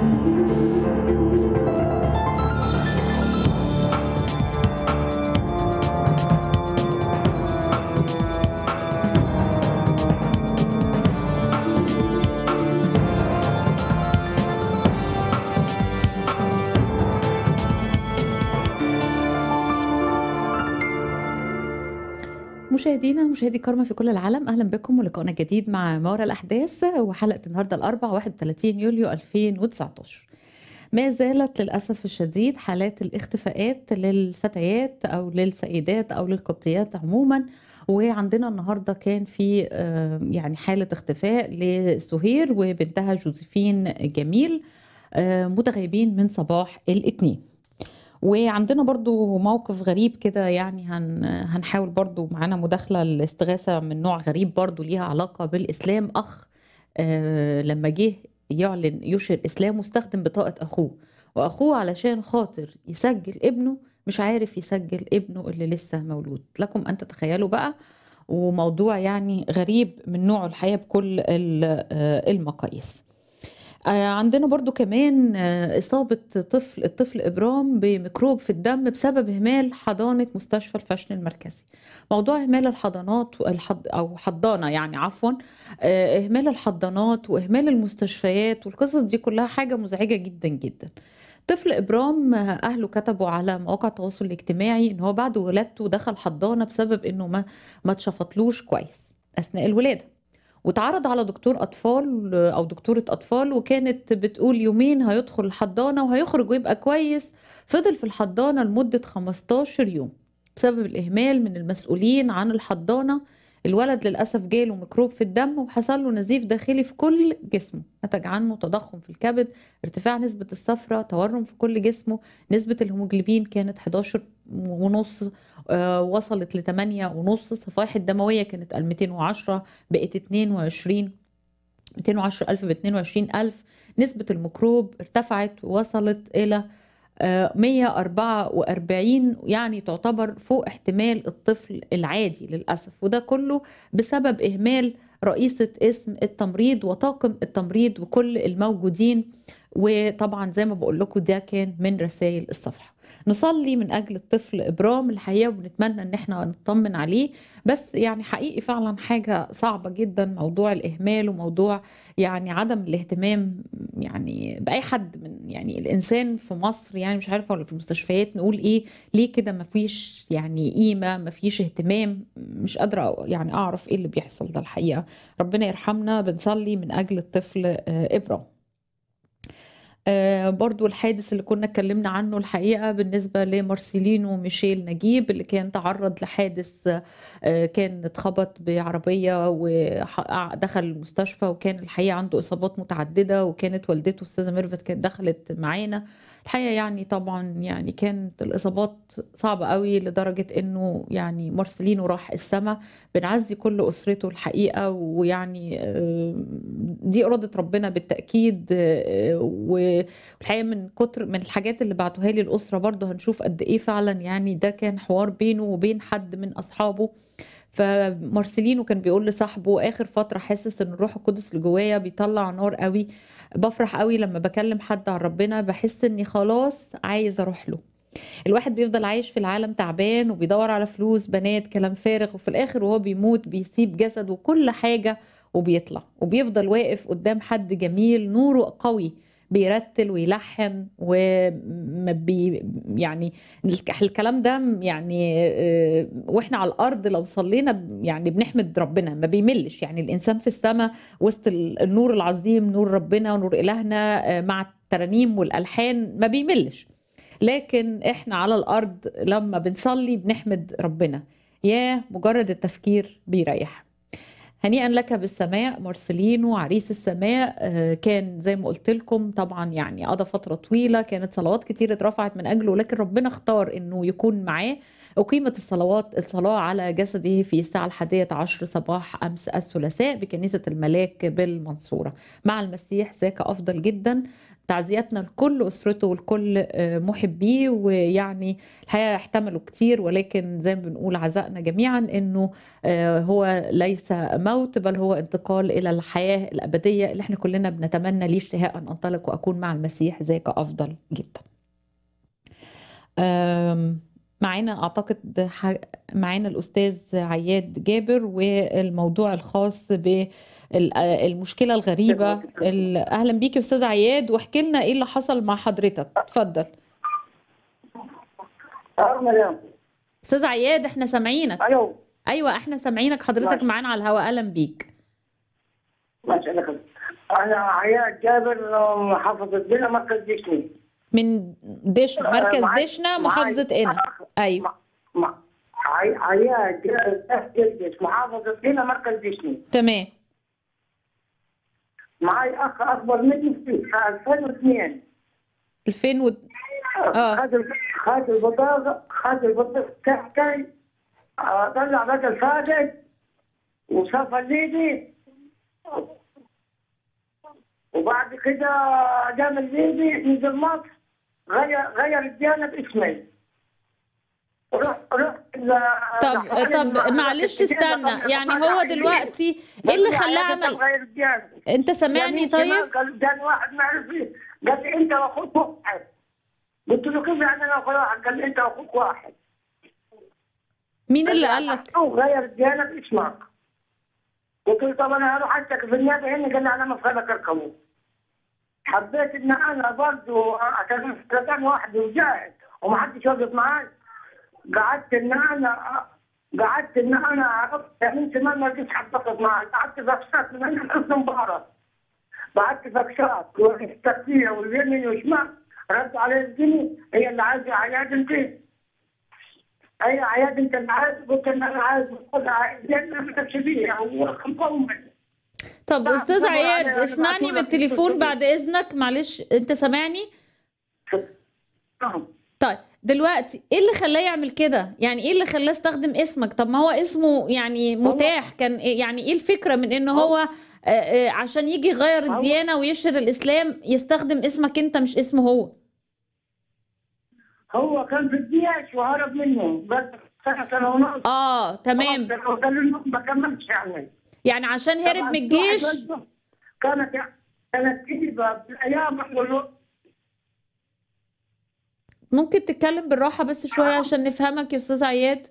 thank you مشاهدينا ومشاهدي كارما في كل العالم اهلا بكم ولقاءنا الجديد مع ما وراء الاحداث وحلقه النهارده الاربع 31 يوليو 2019 ما زالت للاسف الشديد حالات الاختفاءات للفتيات او للسيدات او للقبطيات عموما وعندنا النهارده كان في يعني حاله اختفاء لسهير وبنتها جوزيفين جميل متغيبين من صباح الاثنين وعندنا برضو موقف غريب كده يعني هن هنحاول برضو معانا مداخلة الاستغاثة من نوع غريب برضو ليها علاقة بالإسلام أخ آه، لما جه يعلن يشر إسلامه استخدم بطاقة أخوه وأخوه علشان خاطر يسجل ابنه مش عارف يسجل ابنه اللي لسه مولود لكم أن تتخيلوا بقى وموضوع يعني غريب من نوعه الحقيقة بكل آه، المقاييس آه، عندنا برضو كمان آه، إصابة طفل الطفل إبرام بميكروب في الدم بسبب إهمال حضانة مستشفى الفشل المركزي موضوع إهمال الحضانات والحض أو حضانة يعني عفوا آه، إهمال الحضانات وإهمال المستشفيات والقصص دي كلها حاجة مزعجة جدا جدا طفل إبرام أهله كتبوا على مواقع التواصل الاجتماعي إن هو بعد ولادته دخل حضانة بسبب إنه ما ما اتشفطلوش كويس أثناء الولادة وتعرض على دكتور اطفال او دكتوره اطفال وكانت بتقول يومين هيدخل الحضانه وهيخرج ويبقى كويس فضل في الحضانه لمده 15 يوم بسبب الاهمال من المسؤولين عن الحضانه الولد للأسف جاله ميكروب في الدم وحصل له نزيف داخلي في كل جسمه نتج عنه تضخم في الكبد ارتفاع نسبة الصفرة تورم في كل جسمه نسبة الهيموجلوبين كانت 11 ونص آه، وصلت ل 8 ونص صفائح الدموية كانت 210 بقت 22 210 ألف ب 22 ألف نسبة الميكروب ارتفعت ووصلت إلى 144 يعني تعتبر فوق احتمال الطفل العادي للأسف وده كله بسبب إهمال رئيسة اسم التمريض وطاقم التمريض وكل الموجودين وطبعا زي ما بقول لكم ده كان من رسائل الصفحه نصلي من اجل الطفل ابرام الحقيقه وبنتمنى ان احنا نطمن عليه بس يعني حقيقي فعلا حاجه صعبه جدا موضوع الاهمال وموضوع يعني عدم الاهتمام يعني باي حد من يعني الانسان في مصر يعني مش عارفه ولا في المستشفيات نقول ايه ليه كده مفيش يعني قيمه مفيش اهتمام مش قادره يعني اعرف ايه اللي بيحصل ده الحقيقه ربنا يرحمنا بنصلي من اجل الطفل آه، ابرام آه، برضو الحادث اللي كنا اتكلمنا عنه الحقيقة بالنسبة لمارسيلين وميشيل نجيب اللي كان تعرض لحادث آه، كان اتخبط بعربية ودخل المستشفى وكان الحقيقة عنده إصابات متعددة وكانت والدته أستاذة ميرفت كانت دخلت معانا الحقيقه يعني طبعا يعني كانت الاصابات صعبه قوي لدرجه انه يعني مارسيلينو راح السما بنعزي كل اسرته الحقيقه ويعني آه، دي اراده ربنا بالتاكيد آه، والحقيقه من كتر من الحاجات اللي بعتوها لي الاسره برضه هنشوف قد ايه فعلا يعني ده كان حوار بينه وبين حد من اصحابه فمارسيلينو كان بيقول لصاحبه اخر فتره حاسس ان الروح القدس اللي جوايا بيطلع نار قوي بفرح قوي لما بكلم حد عن ربنا بحس اني خلاص عايز اروح له الواحد بيفضل عايش في العالم تعبان وبيدور على فلوس بنات كلام فارغ وفي الاخر وهو بيموت بيسيب جسده وكل حاجه وبيطلع وبيفضل واقف قدام حد جميل نوره قوي بيرتل ويلحن وما بي يعني الكلام ده يعني آه، واحنا على الارض لو صلينا يعني بنحمد ربنا ما بيملش يعني الانسان في السماء وسط النور العظيم نور ربنا ونور الهنا آه، مع الترانيم والالحان ما بيملش لكن احنا على الارض لما بنصلي بنحمد ربنا يا مجرد التفكير بيريح هنيئا لك بالسماء مرسلينه عريس السماء آه، كان زي ما قلت لكم طبعا يعني قضى فتره طويله كانت صلوات كتير اترفعت من اجله لكن ربنا اختار انه يكون معاه أقيمت الصلوات الصلاة على جسده في الساعة الحادية عشر صباح أمس الثلاثاء بكنيسة الملاك بالمنصورة مع المسيح ذاك أفضل جدا تعزياتنا لكل أسرته ولكل آه، محبيه ويعني الحقيقة احتملوا كتير ولكن زي ما بنقول عزائنا جميعا أنه آه، هو ليس موت بل هو انتقال إلى الحياة الأبدية اللي احنا كلنا بنتمنى ليه اشتهاء أن أنطلق وأكون مع المسيح ذاك أفضل جدا معانا اعتقد معانا الاستاذ عياد جابر والموضوع الخاص ب المشكله الغريبه اهلا بيكي استاذ عياد واحكي لنا ايه اللي حصل مع حضرتك اتفضل أه، مريم استاذ عياد احنا سامعينك ايوه ايوه احنا سامعينك حضرتك معانا على الهواء اهلا بيك انا عياد جابر أه، محافظه دينا مركز ديشنا من ديشنا مركز ديشنا محافظه انا ايوه عياد جابر محافظه دينا مركز ديشنا تمام معي اخ اكبر مني في 2002 2000 و... اه خد آه. خد البطاقه خد البطاقه تحتي آه، طلع بدل صادق وصفى الليبي وبعد كده قام الليبي نزل مصر غير غير الجانب اسمي طب يعني طب معلش استنى يعني هو دلوقتي ايه اللي خلاه عمل انت سامعني يعني طيب؟ كان واحد ما فيه قال لي انت واخوك واحد قلت له كيف يعني انا واخوك واحد؟ قال لي انت واخوك واحد مين اللي قال لك؟ غير ديانك اسمك قلت له طب انا هروح اشتكي في النادي هنا قال لي انا ما فاهمك اركبه حبيت ان انا برضه عشان واحد وجاهد ومحدش وقف معايا قعدت ان انا قعدت ان انا عرفت يعني انت ما ما جيت حتفق معي قعدت فكشات من عند حسن مبارك قعدت فكشات والتركيه واليمين والشمال رد علي الدنيا هي اللي عايزه عياد انت اي عياد انت اللي عايز قلت ان انا عايز خد عياد لان ما كانش فيها هو طب استاذ عياد اسمعني من التليفون بعد اذنك معلش انت سامعني؟ نعم. طيب دلوقتي ايه اللي خلاه يعمل كده يعني ايه اللي خلاه استخدم اسمك طب ما هو اسمه يعني متاح كان إيه يعني ايه الفكره من ان هو عشان يجي يغير الديانه ويشهر الاسلام يستخدم اسمك انت مش اسمه هو هو كان في الجيش وهرب منه بس سنه سنه ونص اه تمام ما كملش يعني يعني عشان هرب من الجيش كانت كانت في الايام ممكن تتكلم بالراحة بس شوية آه. عشان نفهمك يا أستاذ عياد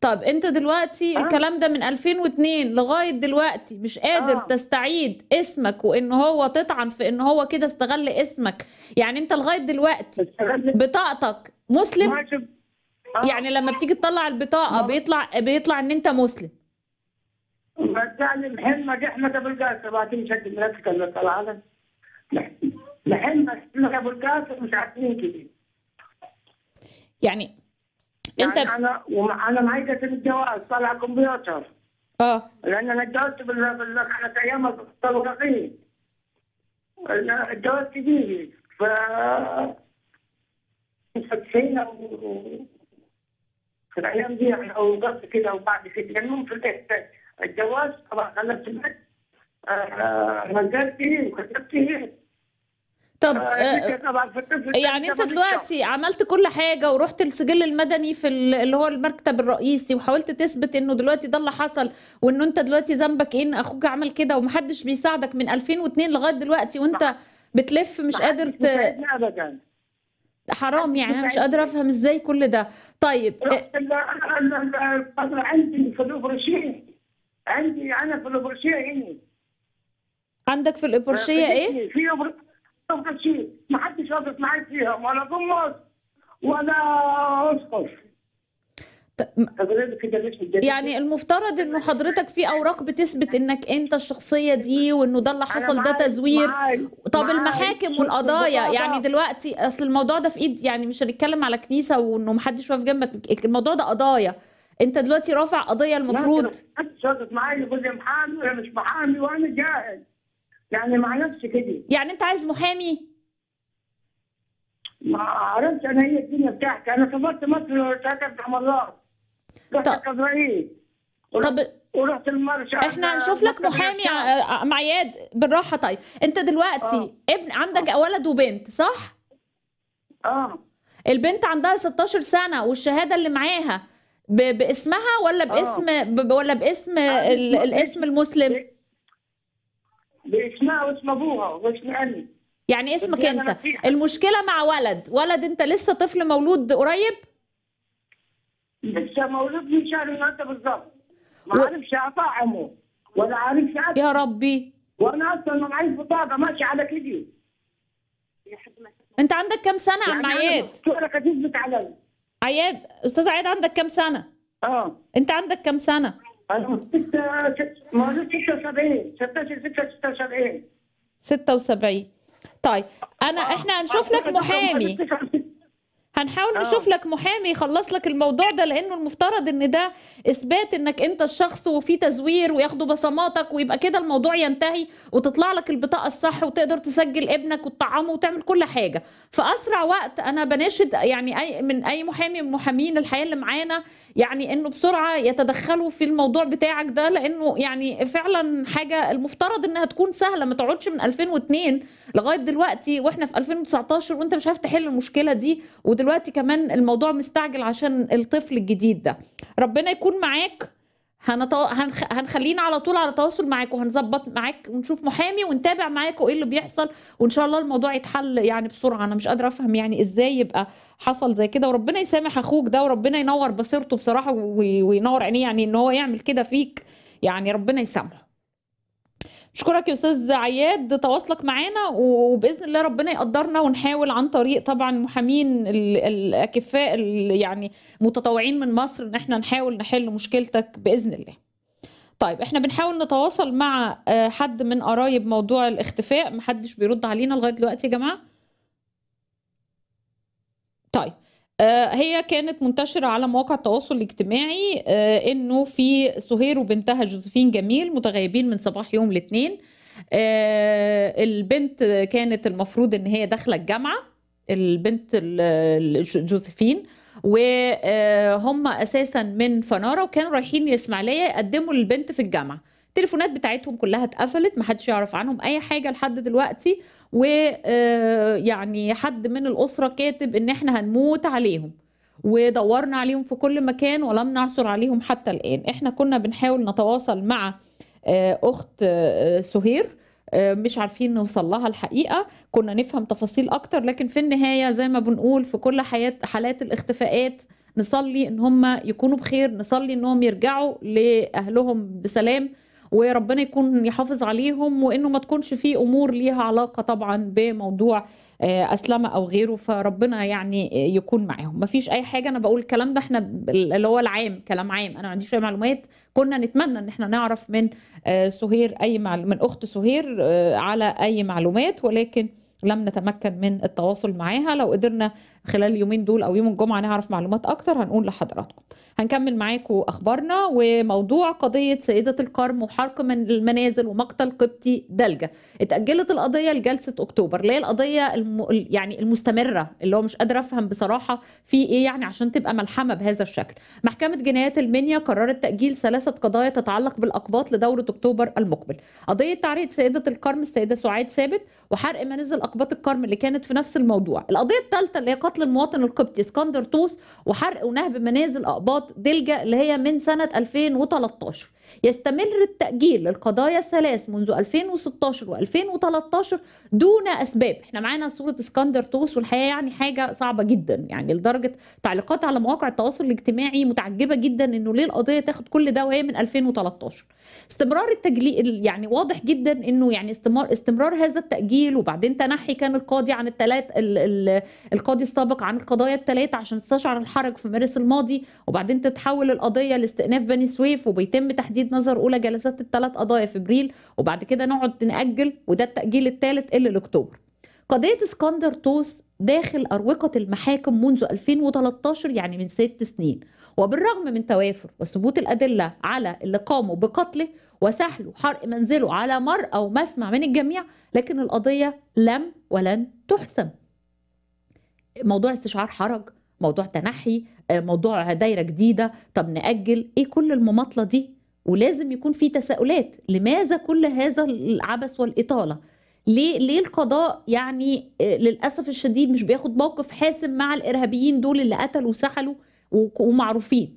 طب أنت دلوقتي آه. الكلام ده من 2002 لغاية دلوقتي مش قادر آه. تستعيد اسمك وإن هو تطعن في إن هو كده استغل اسمك يعني أنت لغاية دلوقتي بطاقتك مسلم آه. يعني لما بتيجي تطلع البطاقة آه. بيطلع بيطلع إن أنت مسلم رجعني محمد أحمد أبو القاسم بعدين شد ملكك اللي طلع لحلمك احمد ابو القاسم مش عارفين كده يعني انت يعني انا ومع... انا معي كتب الجواز طالع كمبيوتر اه لان انا اتجوزت بال... بال... كانت ايام الطبقيه اتجوزت بيه ف 90 او في الايام دي يعني او قصد كده وبعد كده يعني المهم فتحت الجواز طبعا خلصت البيت نزلت آه، آه، وكتبت طب آه، آه، يعني انت دلوقتي عملت كل حاجه ورحت السجل المدني في اللي هو المكتب الرئيسي وحاولت تثبت انه دلوقتي ده اللي حصل وانه انت دلوقتي ذنبك ايه ان اخوك عمل كده ومحدش بيساعدك من 2002 لغايه دلوقتي وانت بتلف مش قادر ت... حرام يعني انا مش قادره افهم ازاي كل ده طيب انا آه، عندي في الابرشيه عندي انا في الابرشيه هنا عندك في الابرشيه ايه؟ في ما شيء ما حدش واقف معايا فيها ولا قمص ولا اسقف يعني المفترض انه حضرتك في اوراق بتثبت انك انت الشخصيه دي وانه ده اللي حصل ده تزوير طب المحاكم والقضايا يعني دلوقتي اصل الموضوع ده في ايد يعني مش هنتكلم على كنيسه وانه محدش واقف جنبك الموضوع ده قضايا انت دلوقتي رافع قضيه المفروض معايا جوزي محامي ولا مش محامي وانا جاهز يعني ما اعرفش كده يعني انت عايز محامي ما اعرفش انا هي إيه الدنيا بتاعتي انا سافرت مصر ثلاث مرات رحت اسرائيل طب ورحت المرشى احنا هنشوف لك محامي مع آه، آه، عياد بالراحه طيب انت دلوقتي آه. ابن عندك آه. ولد وبنت صح؟ اه البنت عندها 16 سنه والشهاده اللي معاها باسمها ولا باسم آه. ولا باسم آه. الاسم المسلم؟ باسمها واسم ابوها واسم امي يعني اسمك انت المشكله مع ولد ولد انت لسه طفل مولود قريب لسه مولود من شهر النهارده بالظبط ما و... عارفش اطعمه ولا عارفش يا ربي وانا اصلا ما معيش بطاقه ماشي على كده انت عندك كام سنه يا عم يعني عياد؟ عياد استاذ عياد عندك كام سنه؟ اه انت عندك كام سنه؟ 76 76 طيب انا آه، احنا آه، هنشوف لك محامي هنحاول آه. نشوف لك محامي يخلص لك الموضوع ده لانه المفترض ان ده اثبات انك انت الشخص وفي تزوير وياخدوا بصماتك ويبقى كده الموضوع ينتهي وتطلع لك البطاقه الصح وتقدر تسجل ابنك وتطعمه وتعمل كل حاجه فاسرع وقت انا بناشد يعني اي من اي محامي من محامين الحياه اللي معانا يعني انه بسرعه يتدخلوا في الموضوع بتاعك ده لانه يعني فعلا حاجه المفترض انها تكون سهله ما تقعدش من 2002 لغايه دلوقتي واحنا في 2019 وانت مش عارف تحل المشكله دي ودلوقتي كمان الموضوع مستعجل عشان الطفل الجديد ده ربنا يكون معاك هنطو... هنخ... هنخلينا على طول على تواصل معاك وهنظبط معاك ونشوف محامي ونتابع معاك وايه اللي بيحصل وان شاء الله الموضوع يتحل يعني بسرعه انا مش قادره افهم يعني ازاي يبقى حصل زي كده وربنا يسامح اخوك ده وربنا ينور بصيرته بصراحه وينور عينيه يعني ان هو يعمل كده فيك يعني ربنا يسامحه اشكرك يا استاذ عياد تواصلك معانا وباذن الله ربنا يقدرنا ونحاول عن طريق طبعا المحامين الاكفاء يعني متطوعين من مصر ان احنا نحاول نحل مشكلتك باذن الله طيب احنا بنحاول نتواصل مع آه، حد من قرايب موضوع الاختفاء محدش بيرد علينا لغايه دلوقتي يا جماعه طيب آه، هي كانت منتشرة على مواقع التواصل الاجتماعي آه، انه في سهير وبنتها جوزيفين جميل متغيبين من صباح يوم الاثنين آه، البنت كانت المفروض ان هي داخلة الجامعة البنت جوزيفين وهم اساسا من فنارة وكانوا رايحين الاسماعيلية يقدموا للبنت في الجامعة التليفونات بتاعتهم كلها اتقفلت محدش يعرف عنهم اي حاجه لحد دلوقتي ويعني آه، حد من الاسره كاتب ان احنا هنموت عليهم ودورنا عليهم في كل مكان ولم نعثر عليهم حتى الان احنا كنا بنحاول نتواصل مع آه، اخت آه، سهير مش عارفين نوصل لها الحقيقه كنا نفهم تفاصيل اكتر لكن في النهايه زي ما بنقول في كل حياه حالات الاختفاءات نصلي ان هم يكونوا بخير نصلي انهم يرجعوا لاهلهم بسلام وربنا يكون يحافظ عليهم وانه ما تكونش في امور ليها علاقه طبعا بموضوع آه، اسلمه او غيره فربنا يعني يكون معاهم ما فيش اي حاجه انا بقول الكلام ده احنا اللي هو العام كلام عام انا ما عنديش اي معلومات كنا نتمنى ان احنا نعرف من آه، سهير اي معلوم من اخت سهير آه، على اي معلومات ولكن لم نتمكن من التواصل معاها لو قدرنا خلال اليومين دول او يوم الجمعه نعرف معلومات اكتر هنقول لحضراتكم هنكمل معاكم اخبارنا وموضوع قضيه سيده الكرم وحرق من المنازل ومقتل قبطي دلجه اتاجلت القضيه لجلسه اكتوبر ليه القضيه الم... يعني المستمره اللي هو مش قادره افهم بصراحه في ايه يعني عشان تبقى ملحمه بهذا الشكل محكمه جنايات المنيا قررت تاجيل ثلاثه قضايا تتعلق بالاقباط لدوره اكتوبر المقبل قضيه تعريض سيده الكرم السيده سعاد ثابت وحرق منازل اقباط الكرم اللي كانت في نفس الموضوع القضيه الثالثه اللي هي قتل المواطن القبطي اسكندر توس وحرق ونهب منازل اقباط دلجا اللي هي من سنه 2013 يستمر التأجيل للقضايا الثلاث منذ 2016 و2013 دون أسباب احنا معانا صورة اسكندر توس والحقيقة يعني حاجة صعبة جدا يعني لدرجة تعليقات على مواقع التواصل الاجتماعي متعجبة جدا انه ليه القضية تاخد كل ده وهي من 2013 استمرار التجليل يعني واضح جدا انه يعني استمرار استمرار هذا التأجيل وبعدين تنحي كان القاضي عن الثلاث القاضي السابق عن القضايا الثلاثة عشان استشعر الحرج في مارس الماضي وبعدين تتحول القضية لاستئناف بني سويف وبيتم تحديد تجديد نظر اولى جلسات الثلاث قضايا في ابريل وبعد كده نقعد ناجل وده التاجيل الثالث اللي لاكتوبر قضيه اسكندر توس داخل أروقة المحاكم منذ 2013 يعني من ست سنين وبالرغم من توافر وثبوت الأدلة على اللي قاموا بقتله وسحلوا حرق منزله على مرأى ومسمع من الجميع لكن القضية لم ولن تحسم موضوع استشعار حرج موضوع تنحي آه، موضوع دايرة جديدة طب نأجل ايه كل المماطلة دي ولازم يكون في تساؤلات لماذا كل هذا العبث والاطاله ليه ليه القضاء يعني آه، للاسف الشديد مش بياخد موقف حاسم مع الارهابيين دول اللي قتلوا وسحلوا ومعروفين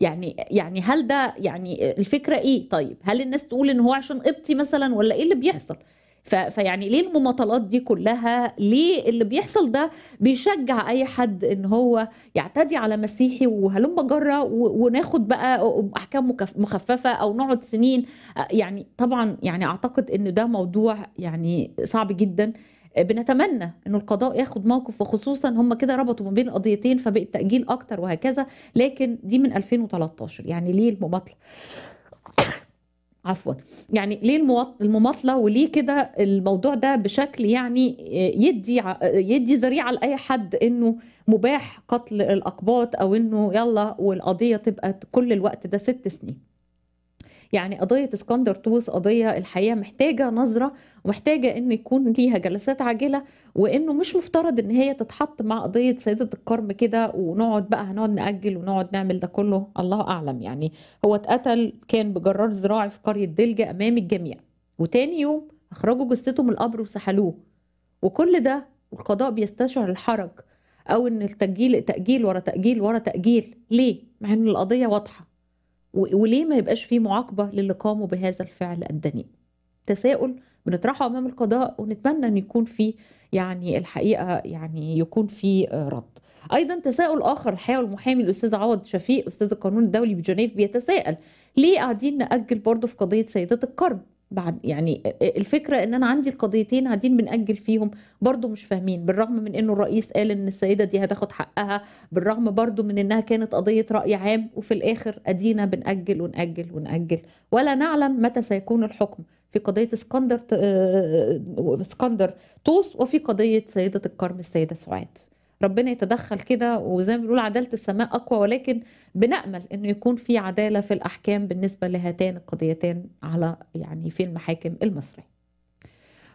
يعني يعني هل ده يعني الفكره ايه طيب هل الناس تقول ان هو عشان قبطي مثلا ولا ايه اللي بيحصل ف... فيعني ليه المماطلات دي كلها ليه اللي بيحصل ده بيشجع اي حد ان هو يعتدي على مسيحي وهلم جره و... وناخد بقى احكام مكف... مخففه او نقعد سنين آه، يعني طبعا يعني اعتقد ان ده موضوع يعني صعب جدا آه، بنتمنى ان القضاء ياخد موقف وخصوصا هم كده ربطوا ما بين القضيتين فبقى التاجيل اكتر وهكذا لكن دي من 2013 يعني ليه المماطله عفوا يعني ليه المماطله وليه كده الموضوع ده بشكل يعني يدي يدي ذريعه لاي حد انه مباح قتل الاقباط او انه يلا والقضيه تبقى كل الوقت ده ست سنين يعني قضية اسكندر توس قضية الحقيقة محتاجة نظرة ومحتاجة ان يكون ليها جلسات عاجلة وانه مش مفترض ان هي تتحط مع قضية سيدة الكرم كده ونقعد بقى هنقعد نأجل ونقعد نعمل ده كله الله اعلم يعني هو اتقتل كان بجرار زراعي في قرية دلجة امام الجميع وتاني يوم اخرجوا جثته من القبر وسحلوه وكل ده القضاء بيستشعر الحرج او ان التأجيل تأجيل ورا تأجيل ورا تأجيل ليه مع ان القضية واضحة وليه ما يبقاش في معاقبة للي قاموا بهذا الفعل الدنيء تساؤل بنطرحه أمام القضاء ونتمنى أن يكون في يعني الحقيقة يعني يكون في رد أيضا تساؤل آخر الحقيقة والمحامي الأستاذ عوض شفيق أستاذ القانون الدولي بجنيف بيتساءل ليه قاعدين نأجل برضه في قضية سيدات القرن بعد يعني آه، آه، الفكره ان انا عندي القضيتين قاعدين بنأجل فيهم برضو مش فاهمين بالرغم من انه الرئيس قال ان السيده دي هتاخد حقها بالرغم برضو من انها كانت قضيه راي عام وفي الاخر ادينا بنأجل ونأجل ونأجل ولا نعلم متى سيكون الحكم في قضيه اسكندر آه، اسكندر طوس وفي قضيه سيده الكرم السيده سعاد ربنا يتدخل كده وزي ما بنقول عداله السماء اقوى ولكن بنامل انه يكون في عداله في الاحكام بالنسبه لهاتين القضيتين على يعني في المحاكم المصريه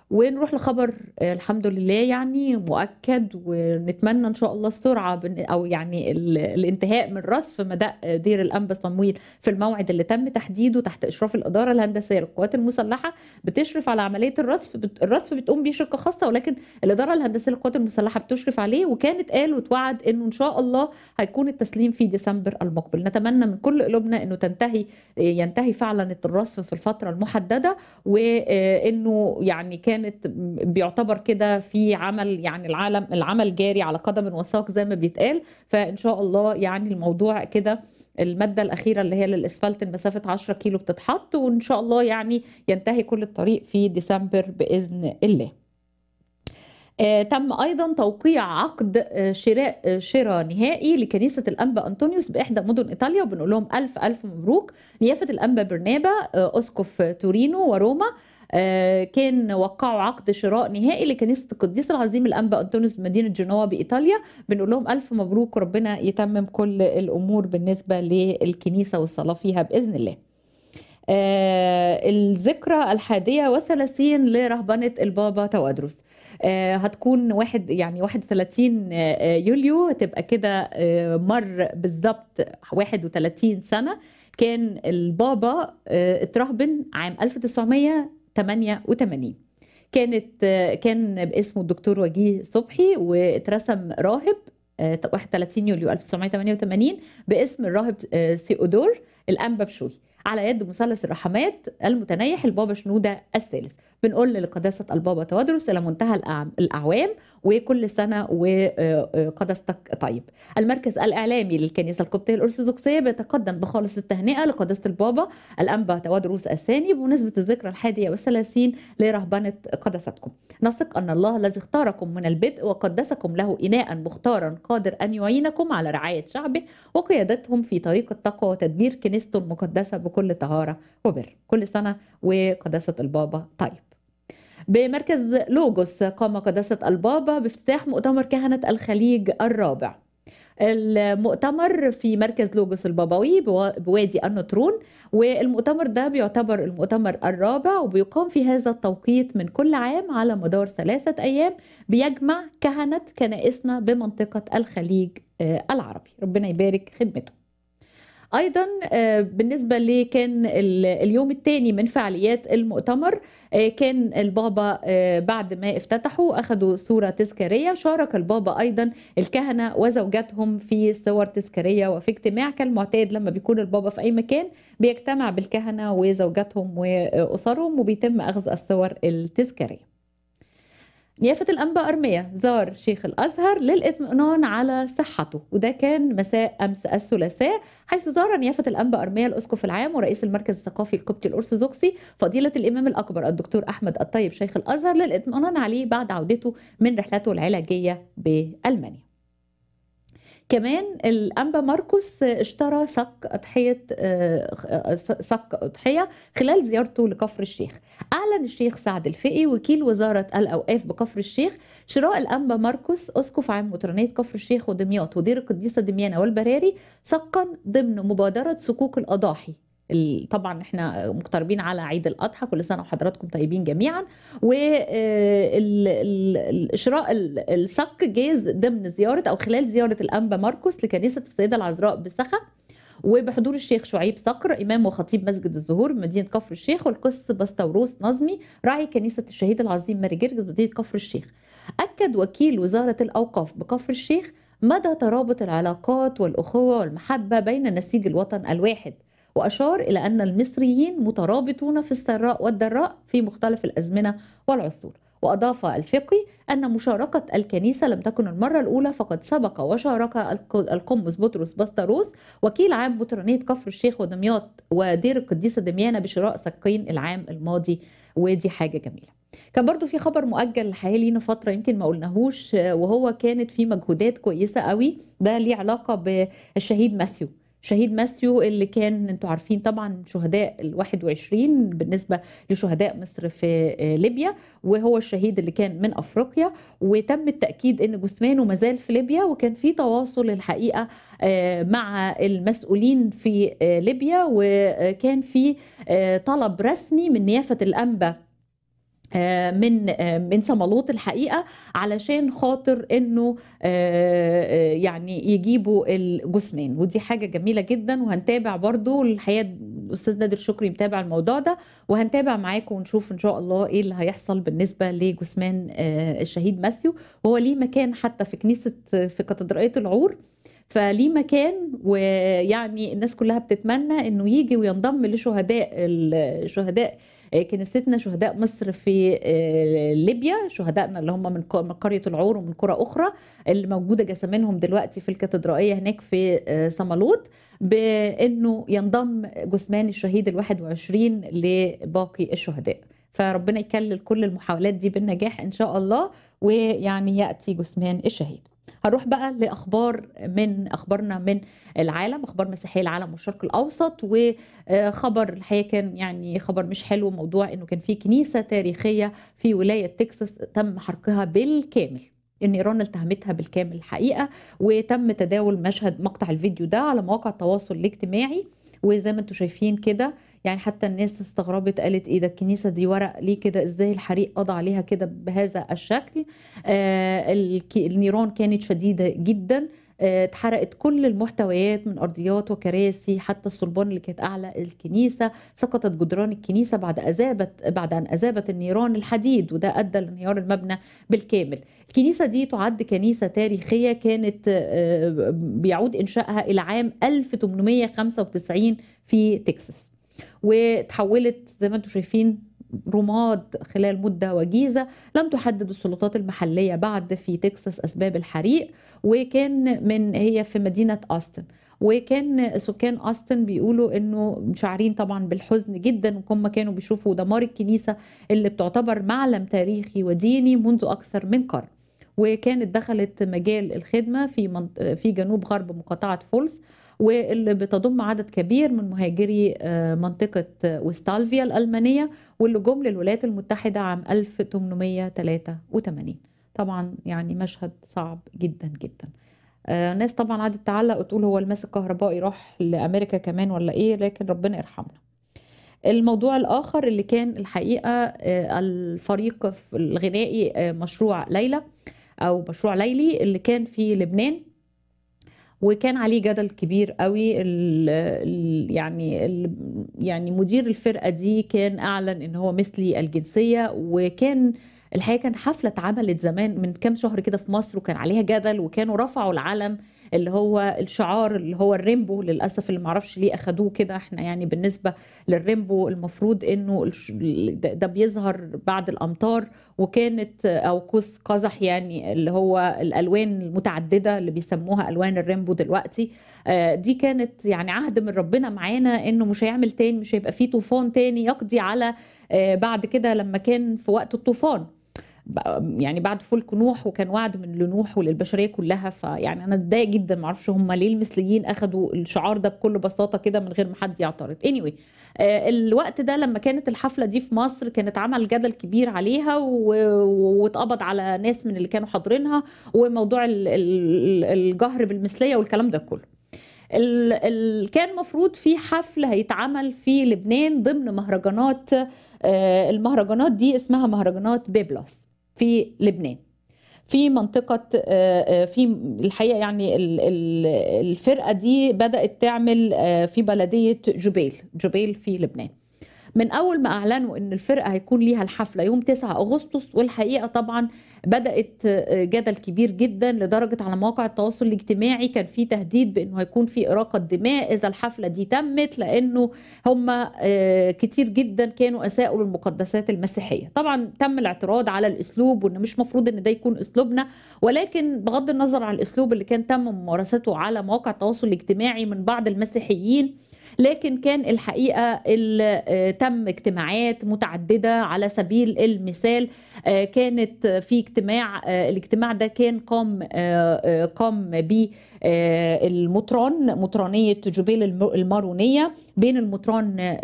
ونروح لخبر آه، الحمد لله يعني مؤكد ونتمنى ان شاء الله السرعه او يعني الانتهاء من رصف مدى آه، دير الانبا صمويل في الموعد اللي تم تحديده تحت اشراف الاداره الهندسيه للقوات المسلحه بتشرف على عمليه الرصف الرصف بتقوم بيه شركه خاصه ولكن الاداره الهندسيه للقوات المسلحه بتشرف عليه وكانت قال وتوعد انه ان شاء الله هيكون التسليم في ديسمبر المقبل نتمنى من كل قلوبنا انه تنتهي آه، ينتهي فعلا الرصف في الفتره المحدده وانه يعني كان كانت بيعتبر كده في عمل يعني العالم العمل جاري على قدم وساق زي ما بيتقال فان شاء الله يعني الموضوع كده الماده الاخيره اللي هي للاسفلت لمسافه 10 كيلو بتتحط وان شاء الله يعني ينتهي كل الطريق في ديسمبر باذن الله. آه تم ايضا توقيع عقد آه شراء آه شراء نهائي لكنيسه الانبا انطونيوس باحدى مدن ايطاليا وبنقول لهم الف الف مبروك نيافه الانبا برنابا اسقف آه، تورينو وروما آه، كان وقعوا عقد شراء نهائي لكنيسه القديس العظيم الانبا انطونيوس بمدينه جنوة بايطاليا بنقول لهم الف مبروك ربنا يتمم كل الامور بالنسبه للكنيسه والصلاه فيها باذن الله آه الذكرى الحادية وثلاثين لرهبنة البابا توادرس آه هتكون واحد يعني 31 آه يوليو تبقى كده آه مر بالظبط 31 سنة كان البابا آه، اترهبن عام 1900 88 كانت كان باسمه الدكتور وجيه صبحي واترسم راهب 31 آه، يوليو 1988 باسم الراهب آه، سيودور الانبا بشوي على يد مثلث الرحمات المتنيح البابا شنوده الثالث بنقول لقداسة البابا توادرس إلى منتهى الأعوام وكل سنة وقداستك آه، آه، طيب المركز الإعلامي للكنيسة القبطية الأرثوذكسية بيتقدم بخالص التهنئة لقداسة البابا الأنبا توادرس الثاني بمناسبة الذكرى الحادية والثلاثين لرهبنة قداستكم نثق أن الله الذي اختاركم من البدء وقدسكم له إناء مختارا قادر أن يعينكم على رعاية شعبه وقيادتهم في طريق التقوى وتدبير كنيسته المقدسة بكل طهارة وبر كل سنة وقداسة البابا طيب بمركز لوجوس قام قداسة البابا بافتتاح مؤتمر كهنة الخليج الرابع المؤتمر في مركز لوجوس البابوي بوادي النطرون والمؤتمر ده بيعتبر المؤتمر الرابع وبيقام في هذا التوقيت من كل عام على مدار ثلاثة أيام بيجمع كهنة كنائسنا بمنطقة الخليج آه، العربي ربنا يبارك خدمته ايضا آه، بالنسبه لكان اليوم الثاني من فعاليات المؤتمر آه، كان البابا آه، بعد ما افتتحوا اخذوا صوره تذكاريه شارك البابا ايضا الكهنه وزوجاتهم في صور تذكاريه وفي اجتماع كالمعتاد لما بيكون البابا في اي مكان بيجتمع بالكهنه وزوجاتهم واسرهم وبيتم اخذ الصور التذكاريه نيافة الأنباء أرمية زار شيخ الأزهر للإطمئنان على صحته وده كان مساء أمس الثلاثاء حيث زار نيافة الأنباء أرمية الأسقف العام ورئيس المركز الثقافي القبطي الأرثوذكسي فضيلة الإمام الأكبر الدكتور أحمد الطيب شيخ الأزهر للإطمئنان عليه بعد عودته من رحلته العلاجية بألمانيا كمان الانبا ماركوس اشترى صك اضحيه صك آه، آه، اضحيه خلال زيارته لكفر الشيخ اعلن الشيخ سعد الفقي وكيل وزاره الاوقاف بكفر الشيخ شراء الانبا ماركوس اسقف عام مترانيه كفر الشيخ ودمياط ودير القديسه دميانه والبراري صكا ضمن مبادره صكوك الاضاحي طبعا احنا مقتربين على عيد الاضحى كل سنه وحضراتكم طيبين جميعا والاشراء آه، الصك جاز ضمن زياره او خلال زياره الانبا ماركوس لكنيسه السيده العذراء بسخا وبحضور الشيخ شعيب صقر امام وخطيب مسجد الزهور بمدينه كفر الشيخ والقس بستوروس نظمي راعي كنيسه الشهيد العظيم ماري جرجس بمدينه كفر الشيخ اكد وكيل وزاره الاوقاف بكفر الشيخ مدى ترابط العلاقات والاخوه والمحبه بين نسيج الوطن الواحد وأشار إلى أن المصريين مترابطون في السراء والضراء في مختلف الأزمنة والعصور وأضاف الفقي أن مشاركة الكنيسة لم تكن المرة الأولى فقد سبق وشارك القمص بطرس باستروس وكيل عام بطرانية كفر الشيخ ودمياط ودير القديسة دميانة بشراء سكين العام الماضي ودي حاجة جميلة كان برضو في خبر مؤجل الحقيقه لينا فتره يمكن ما قلناهوش وهو كانت في مجهودات كويسه قوي ده ليه علاقه بالشهيد ماثيو شهيد ماسيو اللي كان انتوا عارفين طبعا شهداء ال 21 بالنسبه لشهداء مصر في آه، ليبيا وهو الشهيد اللي كان من افريقيا وتم التاكيد ان جثمانه ما زال في ليبيا وكان في تواصل الحقيقه آه، مع المسؤولين في آه، ليبيا وكان في طلب رسمي من نيافه الانبا آه، من آه، من صملوط الحقيقه علشان خاطر انه آه، يعني يجيبوا الجثمان ودي حاجه جميله جدا وهنتابع برضو الحقيقه الاستاذ نادر شكري متابع الموضوع ده وهنتابع معاكم ونشوف ان شاء الله ايه اللي هيحصل بالنسبه لجثمان الشهيد ماثيو وهو ليه مكان حتى في كنيسه في كاتدرائيه العور فليه مكان ويعني الناس كلها بتتمنى انه يجي وينضم لشهداء الشهداء آه، كنيستنا شهداء مصر في آه، ليبيا شهدائنا اللي هم من قرية العور ومن قرى أخرى اللي موجودة جسامينهم دلوقتي في الكاتدرائية هناك في صمالوت آه، بأنه ينضم جثمان الشهيد ال21 لباقي الشهداء فربنا يكلل كل المحاولات دي بالنجاح إن شاء الله ويعني يأتي جثمان الشهيد هنروح بقى لاخبار من اخبارنا من العالم اخبار مسيحيه العالم والشرق الاوسط وخبر الحقيقه كان يعني خبر مش حلو موضوع انه كان في كنيسه تاريخيه في ولايه تكساس تم حرقها بالكامل ان ايران التهمتها بالكامل الحقيقه وتم تداول مشهد مقطع الفيديو ده على مواقع التواصل الاجتماعي وزي ما انتم شايفين كده يعني حتى الناس استغربت قالت ايه ده الكنيسه دي ورق ليه كده ازاي الحريق قضى عليها كده بهذا الشكل آه النيران كانت شديده جدا آه، اتحرقت كل المحتويات من ارضيات وكراسي حتى الصلبان اللي كانت اعلى الكنيسه سقطت جدران الكنيسه بعد اذابت بعد ان اذابت النيران الحديد وده ادى لانهيار المبنى بالكامل الكنيسه دي تعد كنيسه تاريخيه كانت آه، بيعود انشائها الى عام 1895 في تكساس وتحولت زي ما انتم شايفين رماد خلال مدة وجيزة لم تحدد السلطات المحلية بعد في تكساس أسباب الحريق وكان من هي في مدينة أستن وكان سكان أستن بيقولوا إنه شاعرين طبعا بالحزن جدا وكما كانوا بيشوفوا دمار الكنيسة اللي بتعتبر معلم تاريخي وديني منذ أكثر من قرن وكانت دخلت مجال الخدمة في, في جنوب غرب مقاطعة فولس واللي بتضم عدد كبير من مهاجري آه، منطقة آه، وستالفيا الألمانية واللي جم للولايات المتحدة عام 1883 طبعا يعني مشهد صعب جدا جدا آه، ناس طبعا قعدت تعلق وتقول هو الماس الكهربائي راح لأمريكا كمان ولا إيه لكن ربنا يرحمنا الموضوع الآخر اللي كان الحقيقة الفريق الغنائي مشروع ليلى أو مشروع ليلي اللي كان في لبنان وكان عليه جدل كبير قوي الـ الـ يعني الـ يعني مدير الفرقه دي كان اعلن ان هو مثلي الجنسيه وكان الحقيقه كان حفله اتعملت زمان من كام شهر كده في مصر وكان عليها جدل وكانوا رفعوا العلم اللي هو الشعار اللي هو الريمبو للاسف اللي معرفش ليه اخدوه كده احنا يعني بالنسبه للريمبو المفروض انه ده بيظهر بعد الامطار وكانت او قوس قزح يعني اللي هو الالوان المتعدده اللي بيسموها الوان الريمبو دلوقتي آه، دي كانت يعني عهد من ربنا معانا انه مش هيعمل تاني مش هيبقى فيه طوفان تاني يقضي على آه، بعد كده لما كان في وقت الطوفان يعني بعد فلك نوح وكان وعد من لنوح وللبشريه كلها فيعني انا اتضايق جدا ما اعرفش هم ليه المثليين اخذوا الشعار ده بكل بساطه كده من غير ما حد يعترض anyway آه، الوقت ده لما كانت الحفله دي في مصر كانت عمل جدل كبير عليها واتقبض على ناس من اللي كانوا حاضرينها وموضوع الجهر بالمثليه والكلام ده كله كان مفروض في حفل هيتعمل في لبنان ضمن مهرجانات آه، المهرجانات دي اسمها مهرجانات بيبلوس في لبنان في منطقة آه، آه، في الحقيقة يعني الفرقة دي بدأت تعمل آه، في بلدية جبيل جبيل في لبنان من أول ما أعلنوا أن الفرقة هيكون ليها الحفلة يوم 9 أغسطس والحقيقة طبعا بدات آه، جدل كبير جدا لدرجه على مواقع التواصل الاجتماعي كان في تهديد بانه هيكون في اراقه دماء اذا الحفله دي تمت لانه هم آه، كتير جدا كانوا اساءوا للمقدسات المسيحيه طبعا تم الاعتراض على الاسلوب وان مش مفروض ان ده يكون اسلوبنا ولكن بغض النظر عن الاسلوب اللي كان تم ممارسته على مواقع التواصل الاجتماعي من بعض المسيحيين لكن كان الحقيقه آه، تم اجتماعات متعدده على سبيل المثال آه، كانت في اجتماع آه، الاجتماع ده كان قام قام به المطران مطرانية جبيل المارونية بين المطران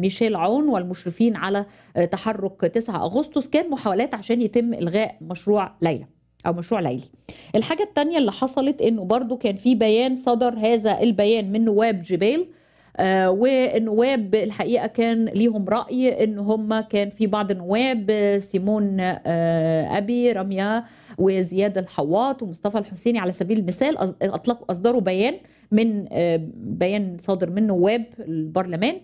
ميشيل عون والمشرفين على تحرك 9 أغسطس كان محاولات عشان يتم إلغاء مشروع ليلى أو مشروع ليلي الحاجة الحاجه الثانيه اللي حصلت إنه برضو كان في بيان صدر هذا البيان من نواب جبيل آه، والنواب الحقيقه كان ليهم راي ان هم كان في بعض النواب سيمون آه، ابي رميا وزياد الحواط ومصطفى الحسيني على سبيل المثال اطلقوا اصدروا بيان من آه، بيان صادر من نواب البرلمان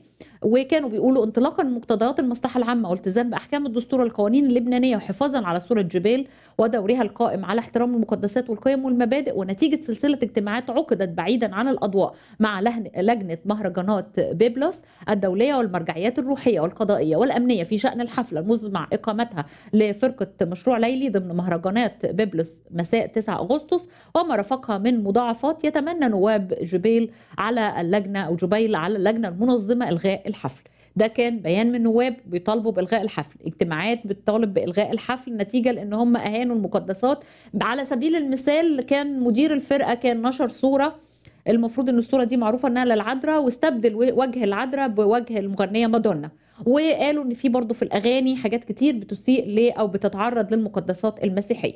وكانوا بيقولوا انطلاقا من مقتضيات المصلحه العامه والتزام باحكام الدستور والقوانين اللبنانيه وحفاظا على صوره جبيل ودورها القائم على احترام المقدسات والقيم والمبادئ ونتيجه سلسله اجتماعات عقدت بعيدا عن الاضواء مع لجنه مهرجانات بيبلس الدوليه والمرجعيات الروحيه والقضائيه والامنيه في شان الحفله المزمع اقامتها لفرقه مشروع ليلي ضمن مهرجانات بيبلس مساء 9 اغسطس وما رافقها من مضاعفات يتمنى نواب جبيل على اللجنه او جبيل على اللجنه المنظمه الغاء الحفل ده كان بيان من نواب بيطالبوا بالغاء الحفل اجتماعات بتطالب بالغاء الحفل نتيجه لان هم اهانوا المقدسات على سبيل المثال كان مدير الفرقه كان نشر صوره المفروض ان الصوره دي معروفه انها للعذراء واستبدل وجه العذراء بوجه المغنيه مادونا وقالوا ان في برضه في الاغاني حاجات كتير بتسيء ل او بتتعرض للمقدسات المسيحيه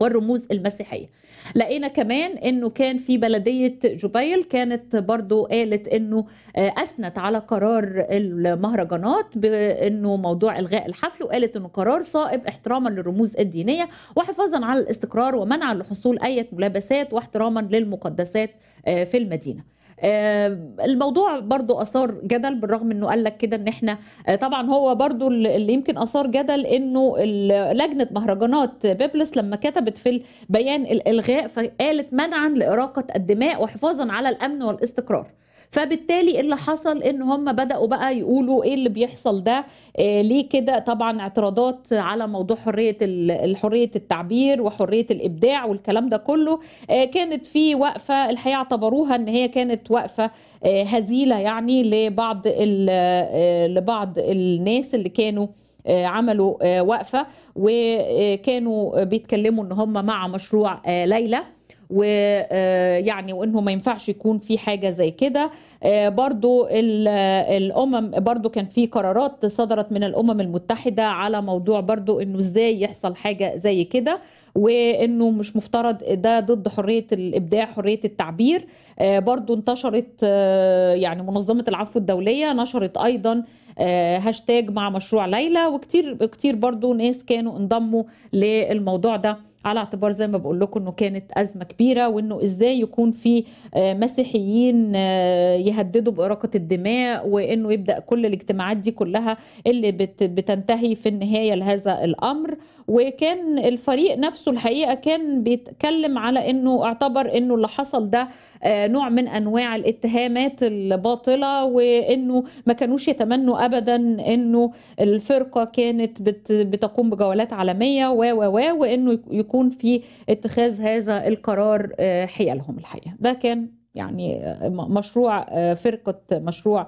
والرموز المسيحيه لقينا كمان انه كان في بلديه جبيل كانت برضو قالت انه آه، اثنت على قرار المهرجانات بانه موضوع الغاء الحفل وقالت انه قرار صائب احتراما للرموز الدينيه وحفاظا على الاستقرار ومنعا لحصول اي ملابسات واحتراما للمقدسات آه، في المدينه آه، الموضوع برضو اثار جدل بالرغم انه قال لك كده ان احنا آه، طبعا هو برضو اللي يمكن اثار جدل انه لجنه مهرجانات بيبلس لما كتبت في البيان الالغاء فقالت منعا لاراقه الدماء وحفاظا على الامن والاستقرار فبالتالي إيه اللي حصل ان هم بداوا بقى يقولوا ايه اللي بيحصل ده إيه ليه كده طبعا اعتراضات على موضوع حريه حريه التعبير وحريه الابداع والكلام ده كله إيه كانت في وقفه الحقيقه اعتبروها ان هي كانت وقفه إيه هزيله يعني لبعض آه، لبعض الناس اللي كانوا آه، عملوا آه، وقفه وكانوا بيتكلموا ان هم مع مشروع ليلى ويعني آه، وانه ما ينفعش يكون في حاجه زي كده آه، برضو الامم برضو كان في قرارات صدرت من الامم المتحده على موضوع برضو انه ازاي يحصل حاجه زي كده وانه مش مفترض ده ضد حريه الابداع حريه التعبير آه، برضو انتشرت يعني منظمه العفو الدوليه نشرت ايضا هاشتاج مع مشروع ليلى وكتير كتير برضو ناس كانوا انضموا للموضوع ده على اعتبار زي ما بقول لكم انه كانت ازمه كبيره وانه ازاي يكون في آه، مسيحيين آه، يهددوا باراقه الدماء وانه يبدا كل الاجتماعات دي كلها اللي بتنتهي في النهايه لهذا الامر وكان الفريق نفسه الحقيقه كان بيتكلم على انه اعتبر انه اللي حصل ده آه، نوع من انواع الاتهامات الباطله وانه ما كانوش يتمنوا ابدا انه الفرقه كانت بتقوم بجولات عالميه و و و وانه يكون في اتخاذ هذا القرار آه، حيالهم الحقيقه ده كان يعني آه، مشروع فرقه مشروع